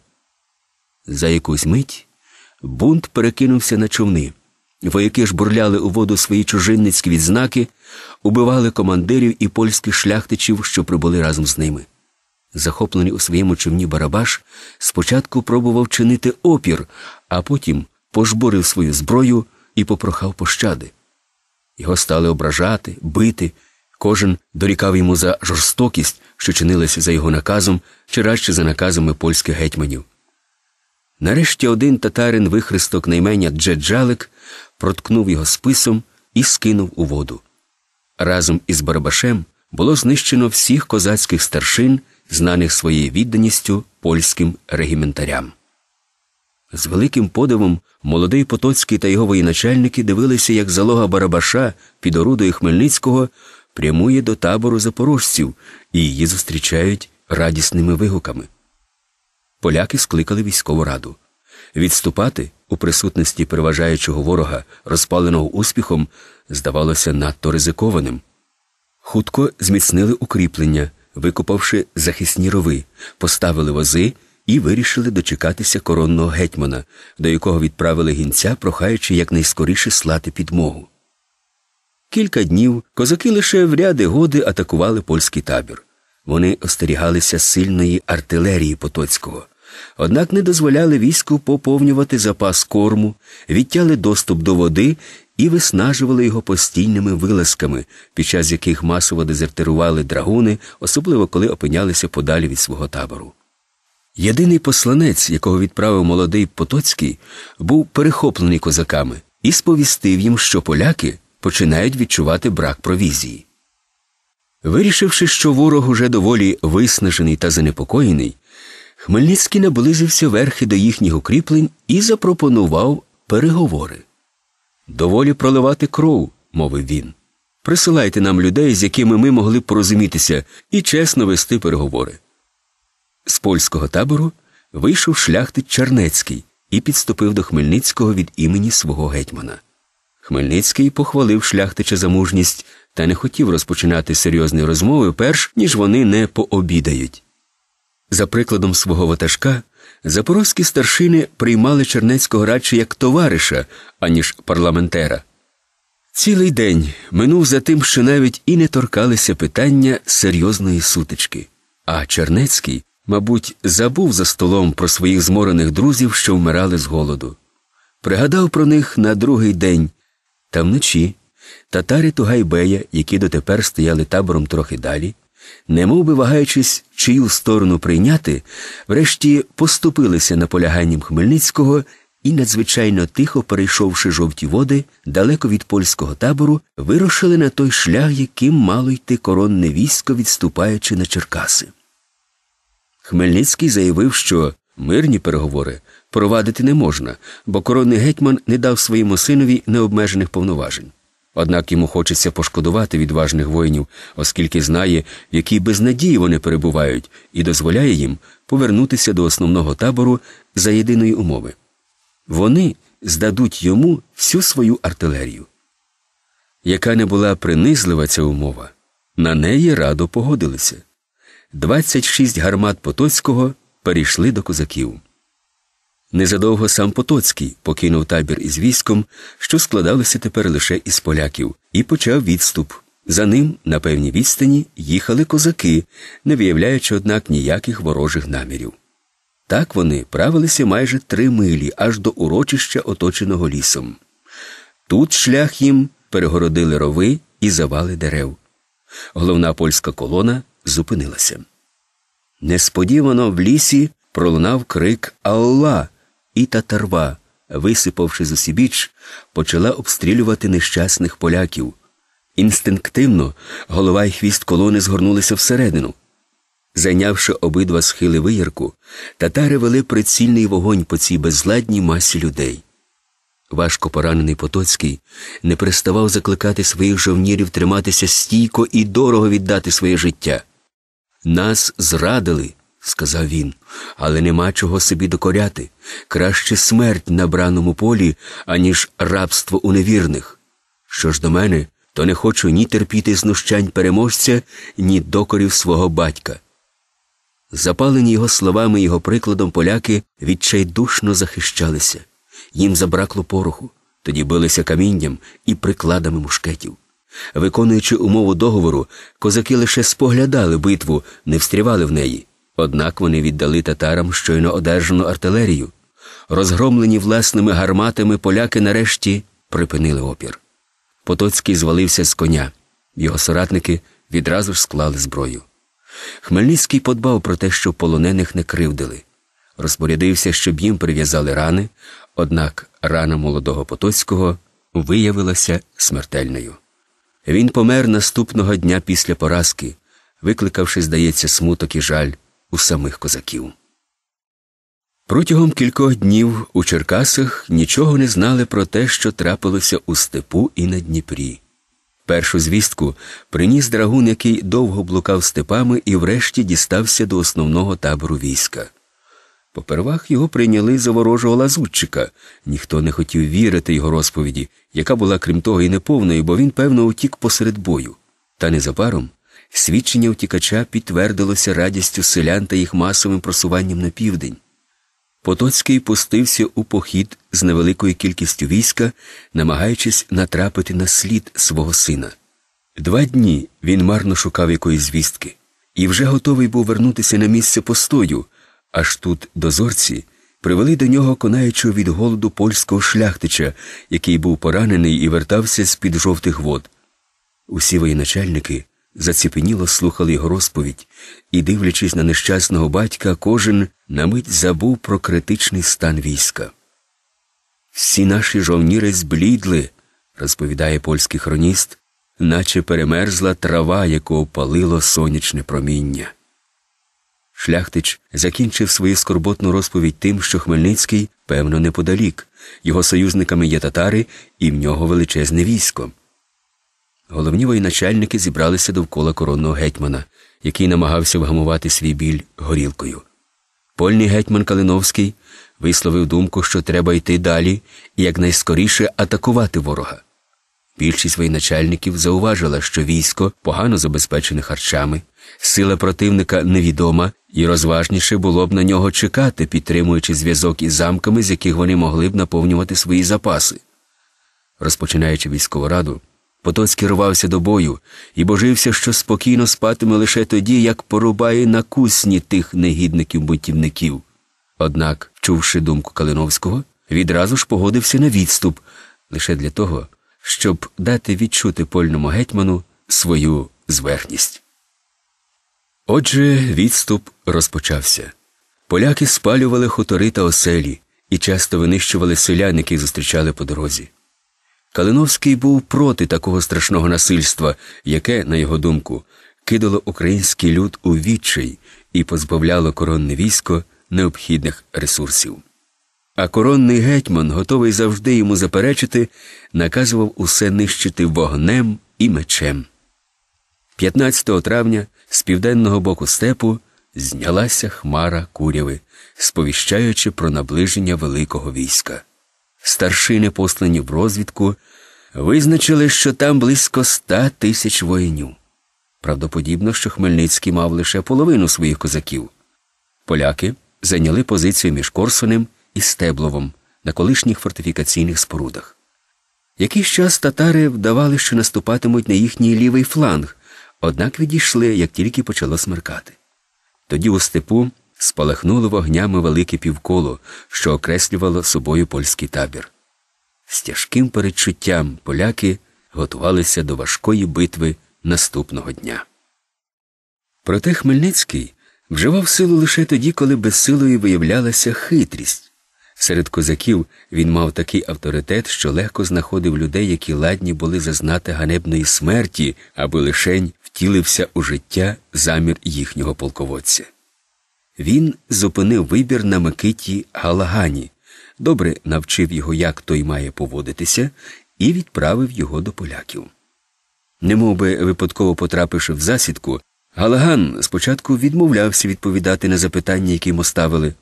За якусь мить бунт перекинувся на човни. Вояки ж бурляли у воду свої чужинницькі відзнаки, убивали командирів і польських шляхтичів, що прибули разом з ними. Захоплений у своєму човні Барабаш, спочатку пробував чинити опір, а потім пожбурив свою зброю і попрохав пощади. Його стали ображати, бити. Кожен дорікав йому за жорстокість, що чинилася за його наказом чи радше за наказами польських гетьманів. Нарешті один татарин вихресток наймення Джеджалик проткнув його списом і скинув у воду. Разом із Барабашем було знищено всіх козацьких старшин, знаних своєю відданістю польським регіментарям. З великим подивом молодий Потоцький та його воєначальники дивилися, як залога Барабаша під орудою Хмельницького прямує до табору запорожців і її зустрічають радісними вигуками. Поляки скликали військову раду. Відступати у присутності переважаючого ворога, розпаленого успіхом, здавалося надто ризикованим. Хутко зміцнили укріплення, викопавши захисні рови, поставили вози і вирішили дочекатися коронного гетьмана, до якого відправили гінця, прохаючи якнайскоріше слати підмогу. Кілька днів козаки лише в ряди годи атакували польський табір. Вони остерігалися сильної артилерії Потоцького однак не дозволяли війську поповнювати запас корму, відтяли доступ до води і виснажували його постійними вилазками, під час яких масово дезертирували драгуни, особливо коли опинялися подалі від свого табору. Єдиний посланець, якого відправив молодий Потоцький, був перехоплений козаками і сповістив їм, що поляки починають відчувати брак провізії. Вирішивши, що ворог уже доволі виснажений та занепокоєний, Хмельницький наблизився верхи до їхніх укріплень і запропонував переговори. Доволі проливати кров, мовив він. Присилайте нам людей, з якими ми могли б порозумітися і чесно вести переговори. З польського табору вийшов шляхтич Чернецький і підступив до Хмельницького від імені свого гетьмана. Хмельницький похвалив шляхтича за мужність та не хотів розпочинати серйозні розмови, перш ніж вони не пообідають. За прикладом свого ватажка, запорозькі старшини приймали Чернецького радше як товариша, аніж парламентера. Цілий день минув за тим, що навіть і не торкалися питання серйозної сутички, а Чернецький, мабуть, забув за столом про своїх зморених друзів, що вмирали з голоду. Пригадав про них на другий день та вночі татари Тугайбея, які дотепер стояли табором трохи далі, Немов би вагаючись, чию сторону прийняти, врешті поступилися наполяганням Хмельницького і, надзвичайно тихо перейшовши жовті води далеко від польського табору, вирушили на той шлях, яким мало йти коронне військо, відступаючи на Черкаси. Хмельницький заявив, що мирні переговори провадити не можна, бо коронний гетьман не дав своєму синові необмежених повноважень. Однак йому хочеться пошкодувати відважних воїнів, оскільки знає, в якій безнадії вони перебувають, і дозволяє їм повернутися до основного табору за єдиної умови. Вони здадуть йому всю свою артилерію. Яка не була принизлива ця умова, на неї радо погодилися. 26 гармат Потоцького перейшли до козаків. Незадовго сам Потоцький покинув табір із військом, що складалося тепер лише із поляків, і почав відступ. За ним на певній відстані їхали козаки, не виявляючи, однак, ніяких ворожих намірів. Так вони правилися майже три милі аж до урочища, оточеного лісом. Тут шлях їм перегородили рови і завали дерев. Головна польська колона зупинилася. Несподівано в лісі пролунав крик Алла, і татарва, висипавши зусібіч, почала обстрілювати нещасних поляків. Інстинктивно голова й хвіст колони згорнулися всередину. Зайнявши обидва схили виярку, татари вели прицільний вогонь по цій безладній масі людей. Важко поранений Потоцький не переставав закликати своїх жовнірів триматися стійко і дорого віддати своє життя. Нас зрадили, сказав він, але нема чого собі докоряти краще смерть на браному полі, аніж рабство у невірних. Що ж до мене, то не хочу ні терпіти знущань переможця, ні докорів свого батька. Запалені його словами його прикладом поляки відчайдушно захищалися, їм забракло пороху, тоді билися камінням і прикладами мушкетів. Виконуючи умову договору, козаки лише споглядали битву, не встрівали в неї. Однак вони віддали татарам щойно одержану артилерію. Розгромлені власними гарматами, поляки нарешті припинили опір. Потоцький звалився з коня, його соратники відразу ж склали зброю. Хмельницький подбав про те, що полонених не кривдили. Розпорядився, щоб їм прив'язали рани, однак рана молодого Потоцького виявилася смертельною. Він помер наступного дня після поразки, викликавши, здається, смуток і жаль у самих козаків. Протягом кількох днів у Черкасах нічого не знали про те, що трапилося у степу і на Дніпрі. Першу звістку приніс драгун, який довго блукав степами і врешті дістався до основного табору війська. Попервах його прийняли за ворожого лазутчика. Ніхто не хотів вірити його розповіді, яка була, крім того, і неповною, бо він, певно, утік посеред бою. Та незабаром Свідчення втікача підтвердилося радістю селян та їх масовим просуванням на південь. Потоцький пустився у похід з невеликою кількістю війська, намагаючись натрапити на слід свого сина. Два дні він марно шукав якоїсь звістки і вже готовий був вернутися на місце постою, аж тут дозорці привели до нього конаючого від голоду польського шляхтича, який був поранений і вертався з під жовтих вод. Усі воєначальники заціпеніло слухали його розповідь, і, дивлячись на нещасного батька, кожен на мить забув про критичний стан війська. Всі наші жовніри зблідли, розповідає польський хроніст, наче перемерзла трава, яку опалило сонячне проміння. Шляхтич закінчив свою скорботну розповідь тим, що Хмельницький, певно, неподалік, його союзниками є татари і в нього величезне військо. Головні воєначальники зібралися довкола коронного гетьмана, який намагався вгамувати свій біль горілкою. Польний гетьман Калиновський висловив думку, що треба йти далі і якнайскоріше атакувати ворога. Більшість воєначальників зауважила, що військо погано забезпечене харчами, сила противника невідома, і розважніше було б на нього чекати, підтримуючи зв'язок із замками, з яких вони могли б наповнювати свої запаси. Розпочинаючи військову раду. Потоцький рвався до бою і божився, що спокійно спатиме лише тоді, як порубає на кусні тих негідників-бунтівників. Однак, чувши думку Калиновського, відразу ж погодився на відступ лише для того, щоб дати відчути польному гетьману свою зверхність. Отже, відступ розпочався. Поляки спалювали хутори та оселі і часто винищували селян, які зустрічали по дорозі. Калиновський був проти такого страшного насильства, яке, на його думку, кидало український люд у відчай і позбавляло коронне військо необхідних ресурсів. А коронний гетьман, готовий завжди йому заперечити, наказував усе нищити вогнем і мечем. 15 травня з південного боку степу знялася хмара куряви, сповіщаючи про наближення великого війська старшини, послані в розвідку, визначили, що там близько ста тисяч воїнів. Правдоподібно, що Хмельницький мав лише половину своїх козаків. Поляки зайняли позицію між Корсунем і Стебловом на колишніх фортифікаційних спорудах. Якийсь час татари вдавали, що наступатимуть на їхній лівий фланг, однак відійшли, як тільки почало смеркати. Тоді у степу спалахнуло вогнями велике півколо, що окреслювало собою польський табір. З тяжким передчуттям поляки готувалися до важкої битви наступного дня. Проте Хмельницький вживав силу лише тоді, коли безсилою виявлялася хитрість. Серед козаків він мав такий авторитет, що легко знаходив людей, які ладні були зазнати ганебної смерті, аби лишень втілився у життя замір їхнього полководця. Він зупинив вибір на Микиті Галагані, добре навчив його, як той має поводитися, і відправив його до поляків. Немов би випадково потрапивши в засідку, Галаган спочатку відмовлявся відповідати на запитання, які йому ставили.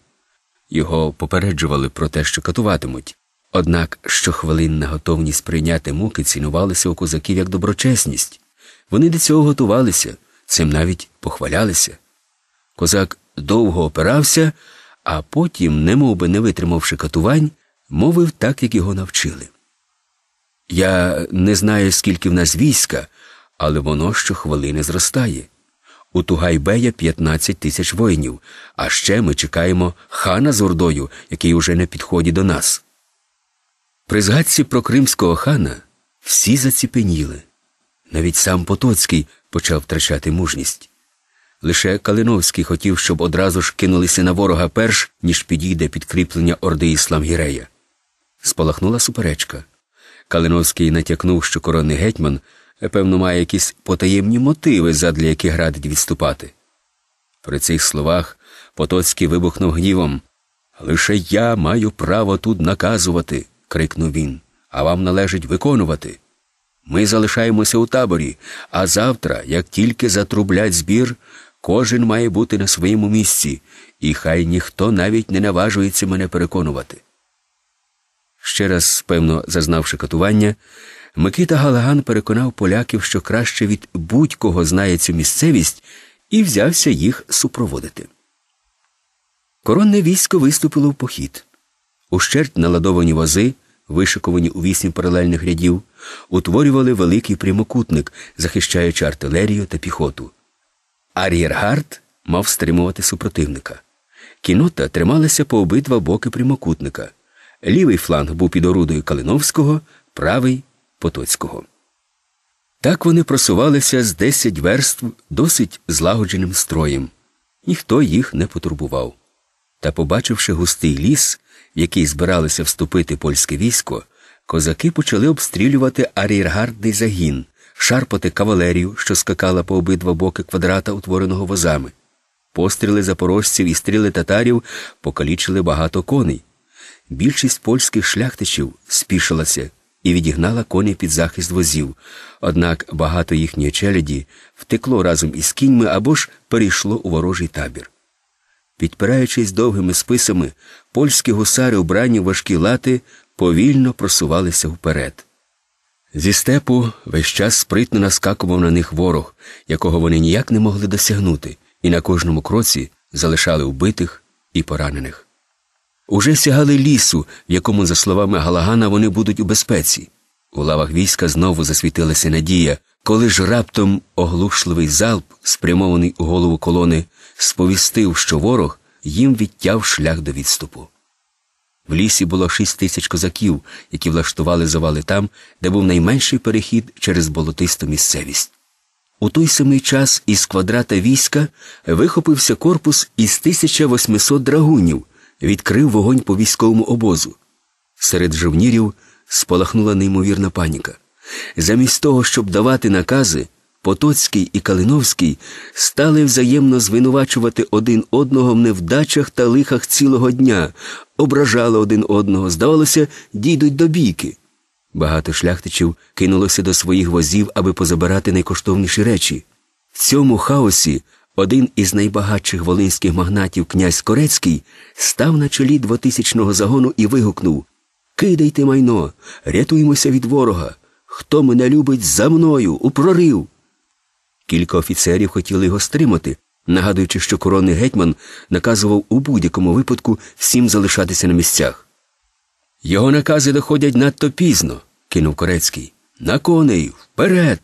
Його попереджували про те, що катуватимуть. Однак щохвилинна готовність прийняти муки цінувалася у козаків як доброчесність. Вони до цього готувалися, цим навіть похвалялися. Козак довго опирався, а потім, немов би не витримавши катувань, мовив так, як його навчили. Я не знаю, скільки в нас війська, але воно щохвилини зростає. У Тугайбея 15 тисяч воїнів, а ще ми чекаємо хана з Ордою, який уже на підході до нас. При згадці про кримського хана всі заціпеніли. Навіть сам Потоцький почав втрачати мужність. Лише Калиновський хотів, щоб одразу ж кинулися на ворога перш, ніж підійде підкріплення орди Іслам Ісламгірея. Спалахнула суперечка. Калиновський натякнув, що коронний гетьман, певно, має якісь потаємні мотиви, задля яких радить відступати. При цих словах Потоцький вибухнув гнівом. Лише я маю право тут наказувати, крикнув він, а вам належить виконувати. Ми залишаємося у таборі, а завтра, як тільки затрублять збір, Кожен має бути на своєму місці, і хай ніхто навіть не наважується мене переконувати. Ще раз, певно, зазнавши катування, Микита Галаган переконав поляків, що краще від будь-кого знає цю місцевість, і взявся їх супроводити. Коронне військо виступило в похід. Ущерть наладовані вози, вишиковані у вісім паралельних рядів, утворювали великий прямокутник, захищаючи артилерію та піхоту. Ар'єргард мав стримувати супротивника. Кінота трималася по обидва боки прямокутника. Лівий фланг був під орудою Калиновського, правий Потоцького. Так вони просувалися з десять верств досить злагодженим строєм. Ніхто їх не потурбував. Та, побачивши густий ліс, в який збиралися вступити польське військо, козаки почали обстрілювати ар'єргардний загін, шарпати кавалерію, що скакала по обидва боки квадрата, утвореного возами. Постріли запорожців і стріли татарів покалічили багато коней. Більшість польських шляхтичів спішилася і відігнала коней під захист возів, однак багато їхньої челяді втекло разом із кіньми або ж перейшло у ворожий табір. Підпираючись довгими списами, польські гусари, убрані в важкі лати, повільно просувалися вперед. Зі степу весь час спритно наскакував на них ворог, якого вони ніяк не могли досягнути, і на кожному кроці залишали убитих і поранених. Уже сягали лісу, в якому, за словами Галагана, вони будуть у безпеці. У лавах війська знову засвітилася надія, коли ж раптом оглушливий залп, спрямований у голову колони, сповістив, що ворог їм відтяв шлях до відступу. В лісі було шість тисяч козаків, які влаштували завали там, де був найменший перехід через болотисту місцевість. У той самий час із квадрата війська вихопився корпус із 1800 драгунів, відкрив вогонь по військовому обозу. Серед жовнірів спалахнула неймовірна паніка. Замість того, щоб давати накази, Потоцький і Калиновський стали взаємно звинувачувати один одного в невдачах та лихах цілого дня, ображали один одного, здавалося, дійдуть до бійки. Багато шляхтичів кинулося до своїх возів, аби позабирати найкоштовніші речі. В цьому хаосі один із найбагатших волинських магнатів, князь Корецький, став на чолі двотисячного загону і вигукнув Кидайте майно, рятуємося від ворога. Хто мене любить за мною у прорив? Кілька офіцерів хотіли його стримати, нагадуючи, що коронний гетьман наказував у будь-якому випадку всім залишатися на місцях. Його накази доходять надто пізно, кинув Корецький. На коней вперед.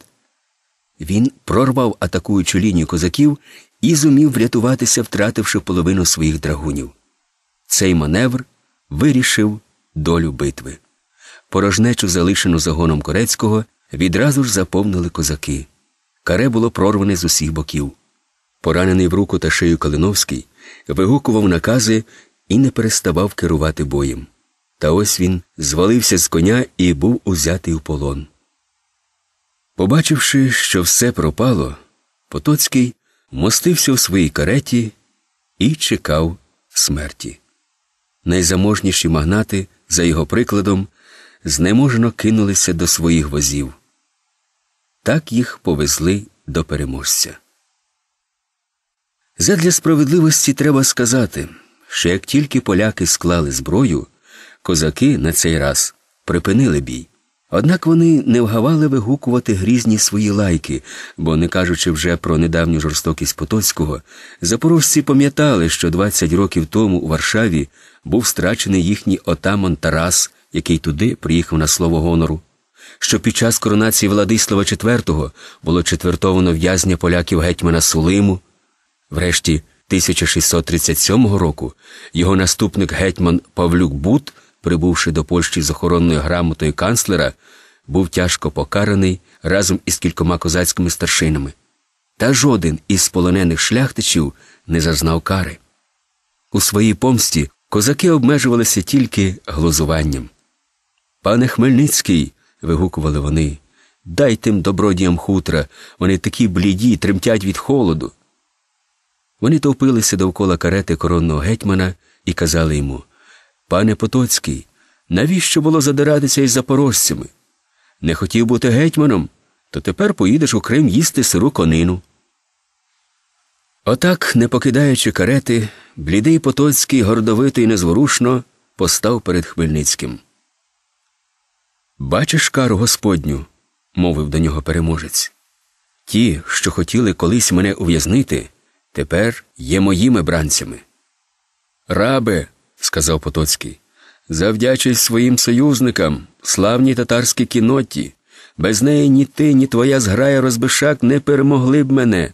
Він прорвав атакуючу лінію козаків і зумів врятуватися, втративши половину своїх драгунів. Цей маневр вирішив долю битви. Порожнечу, залишену загоном Корецького, відразу ж заповнили козаки. Каре було прорване з усіх боків. Поранений в руку та шию Калиновський вигукував накази і не переставав керувати боєм. Та ось він звалився з коня і був узятий у полон. Побачивши, що все пропало, Потоцький мостився у своїй кареті і чекав смерті. Найзаможніші магнати, за його прикладом, знеможено кинулися до своїх возів. Так їх повезли до переможця. Задля справедливості треба сказати, що як тільки поляки склали зброю, козаки на цей раз припинили бій. Однак вони не вгавали вигукувати грізні свої лайки, бо, не кажучи вже про недавню жорстокість Потоцького, запорожці пам'ятали, що 20 років тому у Варшаві був страчений їхній отаман Тарас, який туди приїхав на слово гонору що під час коронації Владислава IV було четвертовано в'язня поляків гетьмана Сулиму. Врешті 1637 року його наступник гетьман Павлюк Бут, прибувши до Польщі з охоронною грамотою канцлера, був тяжко покараний разом із кількома козацькими старшинами. Та жоден із полонених шляхтичів не зазнав кари. У своїй помсті козаки обмежувалися тільки глузуванням. Пане Хмельницький, вигукували вони. Дай тим добродіям хутра, вони такі бліді, тремтять від холоду. Вони товпилися довкола карети коронного гетьмана і казали йому Пане Потоцький, навіщо було задиратися із запорожцями? Не хотів бути гетьманом, то тепер поїдеш у Крим їсти сиру конину. Отак, не покидаючи карети, блідий Потоцький гордовито і незворушно постав перед Хмельницьким. Бачиш кару Господню, мовив до нього переможець. Ті, що хотіли колись мене ув'язнити, тепер є моїми бранцями. Рабе, сказав Потоцький, завдячись своїм союзникам, славній татарській кіноті. Без неї ні ти, ні твоя зграя розбишак не перемогли б мене.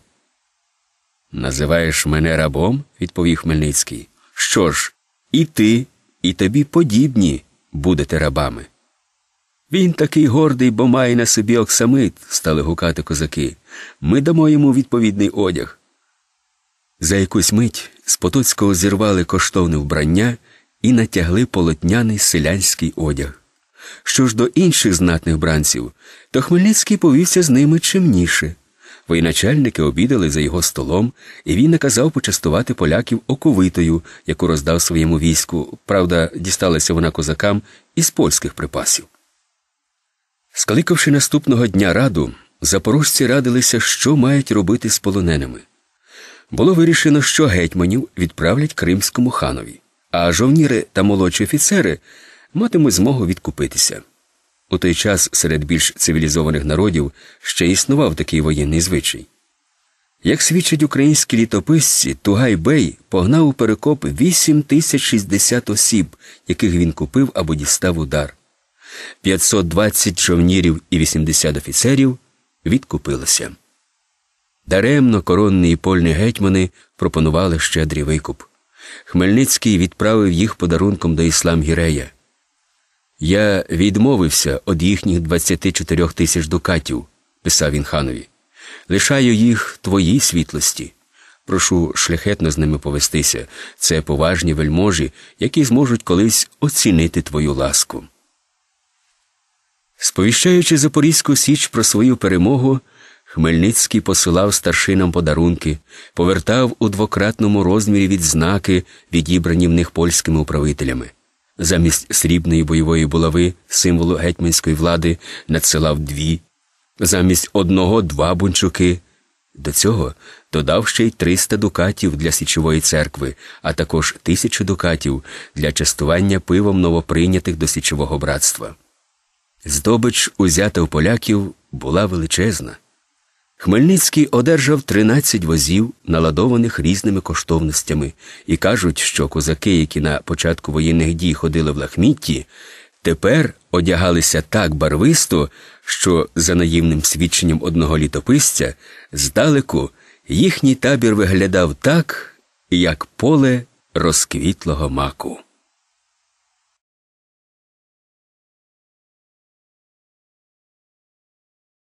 Називаєш мене рабом, відповів Хмельницький. Що ж, і ти, і тобі подібні будете рабами. Він такий гордий, бо має на собі оксамит, стали гукати козаки. Ми дамо йому відповідний одяг. За якусь мить з Потоцького зірвали коштовне вбрання і натягли полотняний селянський одяг. Що ж до інших знатних бранців, то Хмельницький повівся з ними чимніше. Воєначальники обідали за його столом, і він наказав почастувати поляків оковитою, яку роздав своєму війську. Правда, дісталася вона козакам із польських припасів. Скликавши наступного дня раду, запорожці радилися, що мають робити з полоненими. Було вирішено, що гетьманів відправлять кримському ханові, а жовніри та молодші офіцери матимуть змогу відкупитися. У той час серед більш цивілізованих народів ще існував такий воєнний звичай. Як свідчать українські літописці, Тугай Бей погнав у перекоп 8060 осіб, яких він купив або дістав удар. 520 човнірів і 80 офіцерів відкупилося. Даремно коронні і польні гетьмани пропонували щедрий викуп. Хмельницький відправив їх подарунком до іслам гірея. Я відмовився від їхніх 24 тисяч дукатів, писав він ханові. Лишаю їх твоїй світлості. Прошу шляхетно з ними повестися. Це поважні вельможі, які зможуть колись оцінити твою ласку. Сповіщаючи Запорізьку Січ про свою перемогу, Хмельницький посилав старшинам подарунки, повертав у двократному розмірі відзнаки, відібрані в них польськими управителями. Замість срібної бойової булави, символу гетьманської влади, надсилав дві, замість одного два бунчуки. До цього додав ще й 300 дукатів для січової церкви, а також тисячу дукатів для частування пивом новоприйнятих до січового братства. Здобич, узята в поляків, була величезна. Хмельницький одержав 13 возів, наладованих різними коштовностями, і кажуть, що козаки, які на початку воєнних дій ходили в лахмітті, тепер одягалися так барвисто, що, за наївним свідченням одного літописця, здалеку їхній табір виглядав так, як поле розквітлого маку.